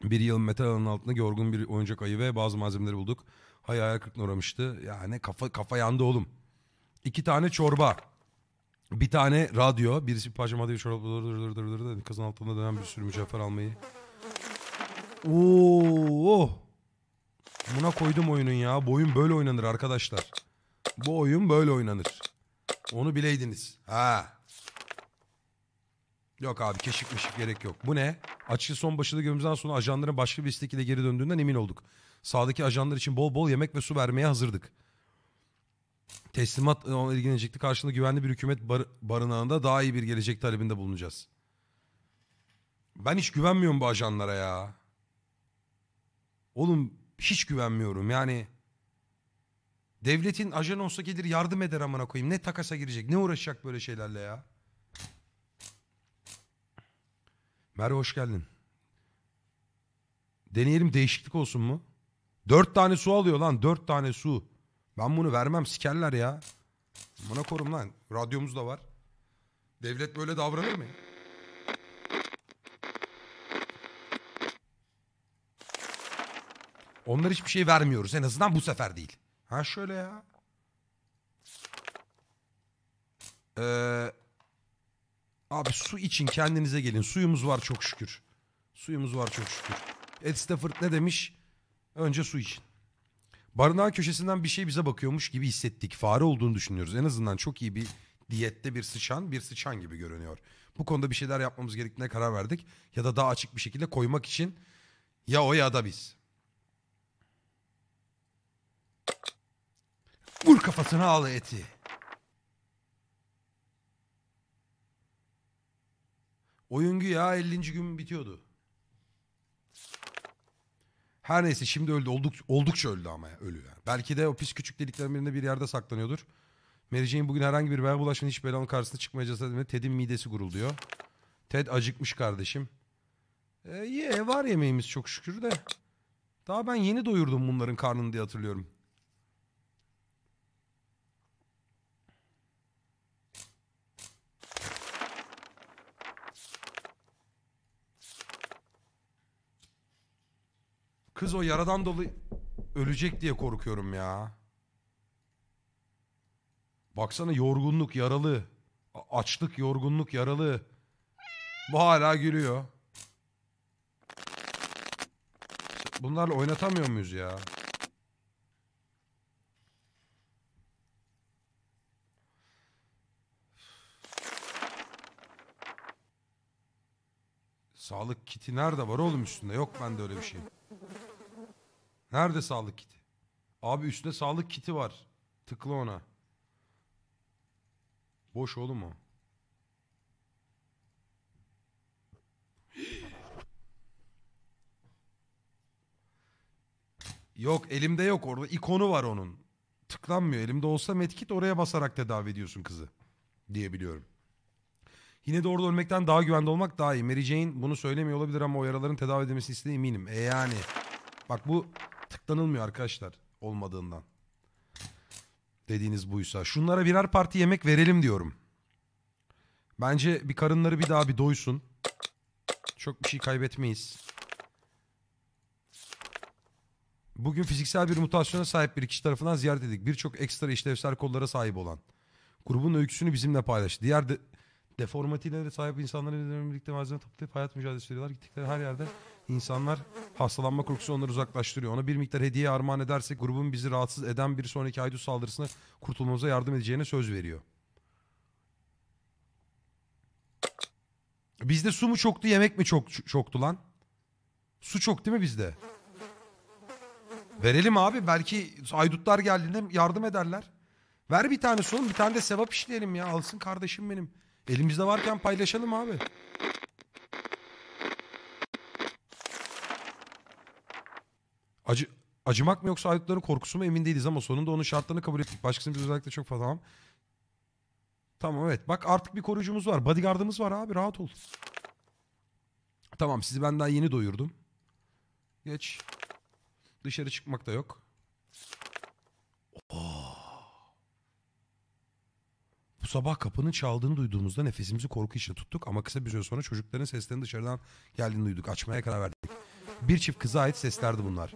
Bir yıl metal alanın altında yorgun bir oyuncak ayı ve bazı malzemeleri bulduk. Hayal kırıklığına uğramıştı. Yani kafa kafa yandı oğlum. İki tane çorba bir tane radyo. Birisi pajama diye çorapla dur dur dur dur dedi. Kızın altında dönen bir sürü mücevher almayı. Oo. Oh. Buna koydum oyunun ya. Bu oyun böyle oynanır arkadaşlar. Bu oyun böyle oynanır. Onu bileydiniz. Ha. Yok abi keşif meşif gerek yok. Bu ne? Açığı son başında gömümüzden sonra ajanların başka bir istekiyle geri döndüğünden emin olduk. Sağdaki ajanlar için bol bol yemek ve su vermeye hazırdık teslimat e, ilgilenecekti. Karşında güvenli bir hükümet bar- barınağında daha iyi bir gelecek talebinde bulunacağız. Ben hiç güvenmiyorum bu ajanlara ya. Oğlum hiç güvenmiyorum yani. Devletin ajanı olsa gelir yardım eder amına koyayım. Ne takasa girecek ne uğraşacak böyle şeylerle ya. Merve hoş geldin. Deneyelim değişiklik olsun mu? Dört tane su alıyor lan dört tane su. Ben bunu vermem sikerler ya. Buna korum lan. Radyomuz da var. Devlet böyle davranır mı? Onlar hiçbir şey vermiyoruz. En azından bu sefer değil. Ha şöyle ya. Ee, abi su için kendinize gelin. Suyumuz var çok şükür. Suyumuz var çok şükür. Ed Stafford ne demiş? Önce su için. Barınağın köşesinden bir şey bize bakıyormuş gibi hissettik. Fare olduğunu düşünüyoruz. En azından çok iyi bir diyette bir sıçan, bir sıçan gibi görünüyor. Bu konuda bir şeyler yapmamız gerektiğine karar verdik. Ya da daha açık bir şekilde koymak için ya o ya da biz. Vur kafasına al eti. Oyun ya 50. gün bitiyordu. Her neyse şimdi öldü. Olduk, oldukça öldü ama ya, ölü yani. Belki de o pis küçük deliklerin birinde bir yerde saklanıyordur. Mary Jane bugün herhangi bir bela bulaşmanın hiç belanın karşısına çıkmaya cesaret etmedi. Ted'in midesi gurulduyor. Ted acıkmış kardeşim. Ee, ye var yemeğimiz çok şükür de. Daha ben yeni doyurdum bunların karnını diye hatırlıyorum. Kız o yaradan dolayı ölecek diye korkuyorum ya. Baksana yorgunluk yaralı. Açlık yorgunluk yaralı. Bu hala gülüyor. Bunlarla oynatamıyor muyuz ya? Sağlık kiti nerede var oğlum üstünde? Yok bende öyle bir şey. Nerede sağlık kiti? Abi üstünde sağlık kiti var. Tıkla ona. Boş oğlum o. Yok elimde yok orada ikonu var onun. Tıklanmıyor. Elimde olsa metkit oraya basarak tedavi ediyorsun kızı. Diye biliyorum. Yine de orada ölmekten daha güvende olmak daha iyi. Mary Jane bunu söylemiyor olabilir ama o yaraların tedavi edilmesi istediği eminim. E yani. Bak bu tıklanılmıyor arkadaşlar olmadığından. Dediğiniz buysa. Şunlara birer parti yemek verelim diyorum. Bence bir karınları bir daha bir doysun. Çok bir şey kaybetmeyiz. Bugün fiziksel bir mutasyona sahip bir kişi tarafından ziyaret edik Birçok ekstra işlevsel kollara sahip olan. Grubun öyküsünü bizimle paylaştı. Diğer de deformatilere sahip insanlara birlikte malzeme toplayıp hayat mücadelesi veriyorlar. Gittikleri her yerde insanlar hastalanma korkusu onları uzaklaştırıyor. Ona bir miktar hediye armağan edersek grubun bizi rahatsız eden bir sonraki haydut saldırısına kurtulmamıza yardım edeceğine söz veriyor. Bizde su mu çoktu yemek mi çok çoktu lan? Su çok değil mi bizde? Verelim abi belki haydutlar geldiğinde yardım ederler. Ver bir tane su bir tane de sevap işleyelim ya alsın kardeşim benim. Elimizde varken paylaşalım abi. Acı, acımak mı yoksa aylıkların korkusu mu emin değiliz ama sonunda onun şartlarını kabul ettik. Başkasının biz özellikle çok fazla tamam. Tamam evet. Bak artık bir koruyucumuz var. Bodyguard'ımız var abi rahat ol. Tamam sizi ben daha yeni doyurdum. Geç. Dışarı çıkmak da yok. Bu sabah kapının çaldığını duyduğumuzda nefesimizi korku içinde tuttuk ama kısa bir süre sonra çocukların seslerinin dışarıdan geldiğini duyduk. Açmaya karar verdik. Bir çift kıza ait seslerdi bunlar.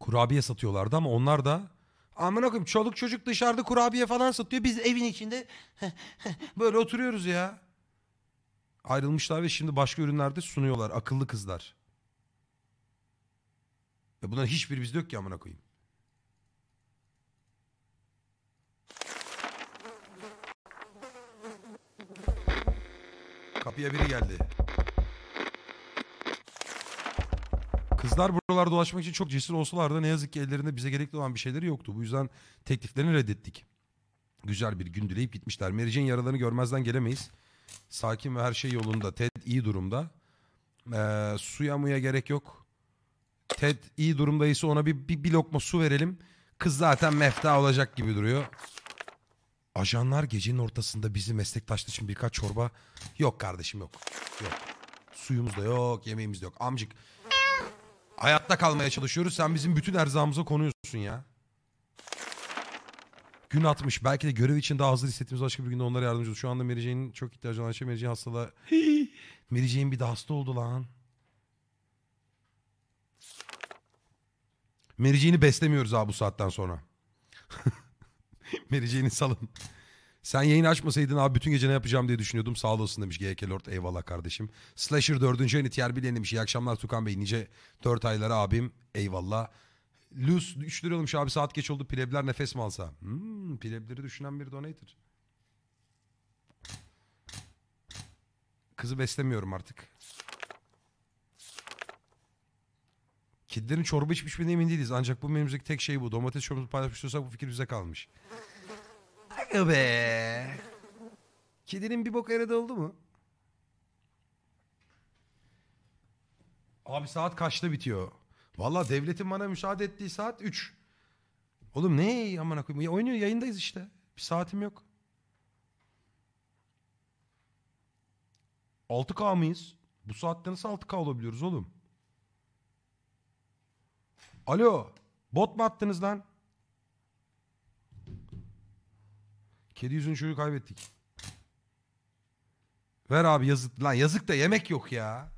Kurabiye satıyorlardı ama onlar da Amına koyayım çoluk çocuk dışarıda kurabiye falan satıyor. Biz evin içinde böyle oturuyoruz ya. Ayrılmışlar ve şimdi başka ürünlerde sunuyorlar akıllı kızlar. Ya bunların hiçbiri bizde yok ki amına koyayım. Kapıya biri geldi. Kızlar buralar dolaşmak için çok cesur olsalar da ne yazık ki ellerinde bize gerekli olan bir şeyleri yoktu. Bu yüzden tekliflerini reddettik. Güzel bir gün dileyip gitmişler. Mericen yaralarını görmezden gelemeyiz. Sakin ve her şey yolunda. Ted iyi durumda. Ee, suya muya gerek yok. Ted iyi durumdaysa ona bir, bir, bir lokma su verelim. Kız zaten mefta olacak gibi duruyor. Ajanlar gecenin ortasında bizi meslektaşlı için birkaç çorba... Yok kardeşim yok. Yok. Suyumuz da yok, yemeğimiz de yok. Amcık hayatta kalmaya çalışıyoruz. Sen bizim bütün erzağımıza konuyorsun ya. Gün atmış. Belki de görev için daha hazır hissettiğimiz başka bir günde onlara yardımcı olur. Şu anda Merice'nin çok ihtiyacı olan şey Merice'nin hastalığa... Merice'nin bir de hasta oldu lan. Merice'ni beslemiyoruz abi bu saatten sonra. Mericeğini salın. Sen yayın açmasaydın abi bütün gece ne yapacağım diye düşünüyordum. Sağ olasın demiş GK Lord. Eyvallah kardeşim. Slasher 4. ayını tiyer demiş. İyi akşamlar Tukan Bey. Nice 4 aylara abim. Eyvallah. Luz 3 lira olmuş abi saat geç oldu. Plebler nefes mi alsa? Hmm, plebleri düşünen bir donator. Kızı beslemiyorum artık. Kedilerin çorba içmiş mi emin değiliz. Ancak bu menümüzdeki tek şey bu. Domates çorbası paylaşmışsak bu fikir bize kalmış. Aga be. Kedinin bir bok yaradı oldu mu? Abi saat kaçta bitiyor? Valla devletin bana müsaade ettiği saat 3. Oğlum ne amına koyayım? Ya oynuyor yayındayız işte. Bir saatim yok. 6K mıyız? Bu saatte nasıl 6K olabiliyoruz oğlum? Alo bot mu attınız lan? Kedi yüzünü çocuğu kaybettik. Ver abi yazık. Lan yazık da yemek yok ya.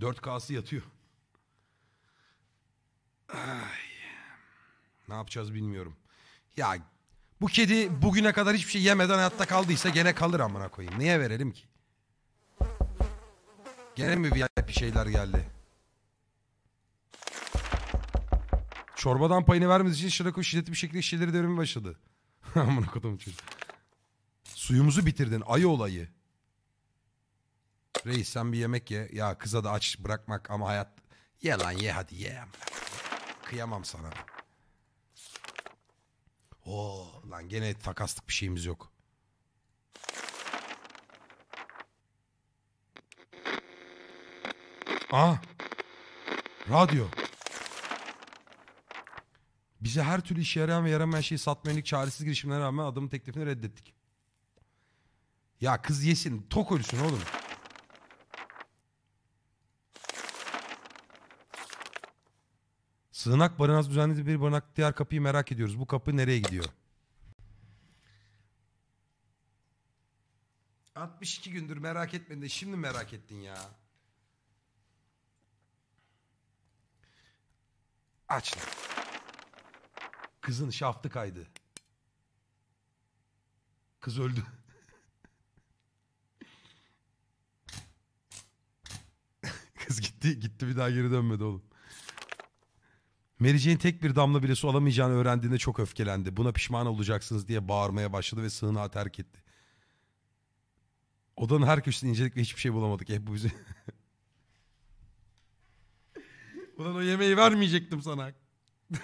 Dört K'sı yatıyor. Ay. Ne yapacağız bilmiyorum. Ya bu kedi bugüne kadar hiçbir şey yemeden hayatta kaldıysa gene kalır amına koyayım. Niye verelim ki? Gene mi bir şeyler geldi? Çorbadan payını vermediği için Şirako şiddetli bir şekilde şişeleri devrimi başladı. Amına kodum çocuk. Suyumuzu bitirdin ayı olayı. Reis sen bir yemek ye. Ya kıza da aç bırakmak ama hayat... Ye lan ye hadi ye. Kıyamam sana. Oo lan gene takaslık bir şeyimiz yok. Aa. Radyo. Bize her türlü işe yarayan ve yaramayan şeyi satma çaresiz girişimlere rağmen adamın teklifini reddettik. Ya kız yesin. Tok ölsün oğlum. Sığınak barınaz düzenli bir barınak diğer kapıyı merak ediyoruz. Bu kapı nereye gidiyor? 62 gündür merak etmedin de şimdi merak ettin ya. Aç Kızın şaftı kaydı. Kız öldü. Kız gitti gitti bir daha geri dönmedi oğlum. Mary tek bir damla bile su alamayacağını öğrendiğinde çok öfkelendi. Buna pişman olacaksınız diye bağırmaya başladı ve sığınağı terk etti. Odanın her köşesini inceledik ve hiçbir şey bulamadık. Hep eh, bu bizi... Ulan o yemeği vermeyecektim sana.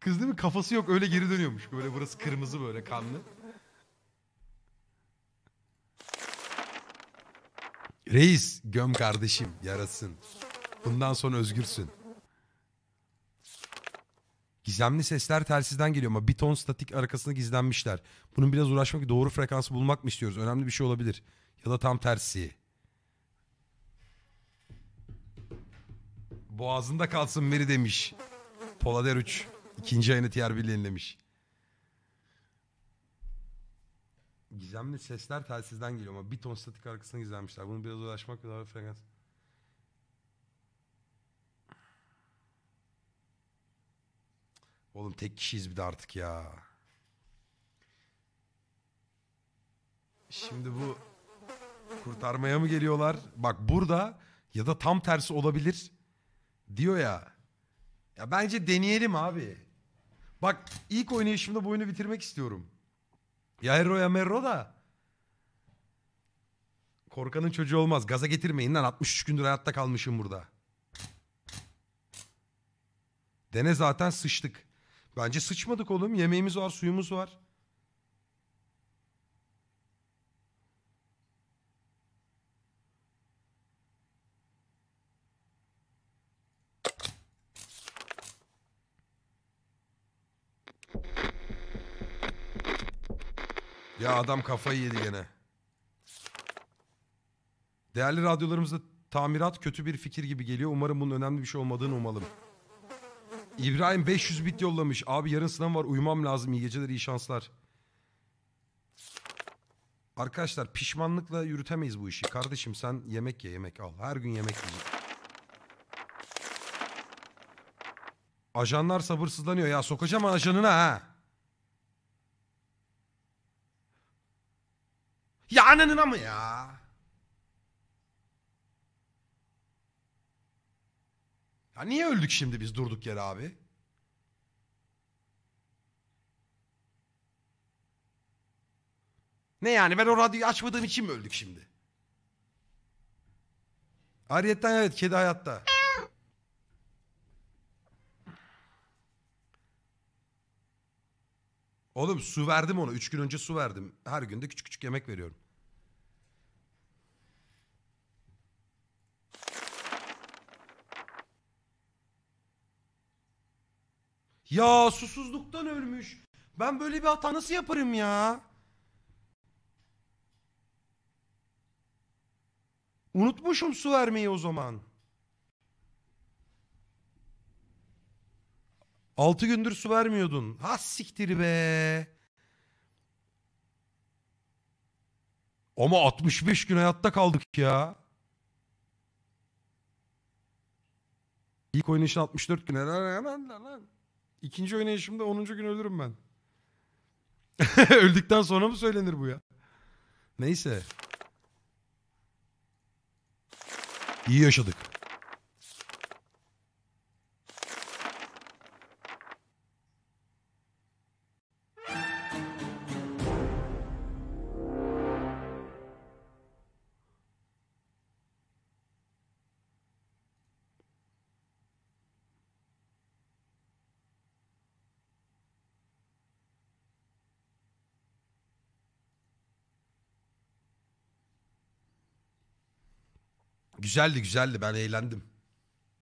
Kız değil mi? Kafası yok öyle geri dönüyormuş. Böyle burası kırmızı böyle kanlı. Reis göm kardeşim yarasın. Bundan sonra özgürsün. Gizemli sesler telsizden geliyor ama bir ton statik arkasında gizlenmişler. Bunun biraz uğraşmak doğru frekansı bulmak mı istiyoruz? Önemli bir şey olabilir. Ya da tam tersi. Boğazında kalsın Meri demiş. Polader 3 ikinci ayını tiyer birliğini demiş. gizemli sesler telsizden geliyor ama bir ton statik arkasını gizlenmişler. Bunu biraz uğraşmak ve frekans. Oğlum tek kişiyiz bir de artık ya. Şimdi bu kurtarmaya mı geliyorlar? Bak burada ya da tam tersi olabilir diyor ya. Ya bence deneyelim abi. Bak ilk oynayışımda bu oyunu bitirmek istiyorum. Ya ya Merro da korkanın çocuğu olmaz. Gaza getirmeyin lan 63 gündür hayatta kalmışım burada. Dene zaten sıçtık. Bence sıçmadık oğlum. Yemeğimiz var, suyumuz var. Ya adam kafayı yedi gene. Değerli radyolarımızda tamirat kötü bir fikir gibi geliyor. Umarım bunun önemli bir şey olmadığını umalım. İbrahim 500 bit yollamış. Abi yarın sınav var uyumam lazım. İyi geceler iyi şanslar. Arkadaşlar pişmanlıkla yürütemeyiz bu işi. Kardeşim sen yemek ye yemek al. Her gün yemek yiyeceksin. Ajanlar sabırsızlanıyor. Ya sokacağım ajanına ha. Ya ananın ama ya. Ya niye öldük şimdi biz durduk yere abi? Ne yani ben o radyoyu açmadığım için mi öldük şimdi? Ariyetten evet kedi hayatta. Oğlum su verdim ona. Üç gün önce su verdim. Her günde küçük küçük yemek veriyorum. Ya susuzluktan ölmüş. Ben böyle bir hata nasıl yaparım ya? Unutmuşum su vermeyi o zaman. Altı gündür su vermiyordun. Ha siktir be. Ama 65 gün hayatta kaldık ya. İlk için 64 gün. Lan lan lan. İkinci oynayışımda 10. gün ölürüm ben. Öldükten sonra mı söylenir bu ya? Neyse. İyi yaşadık. Güzeldi güzeldi ben eğlendim.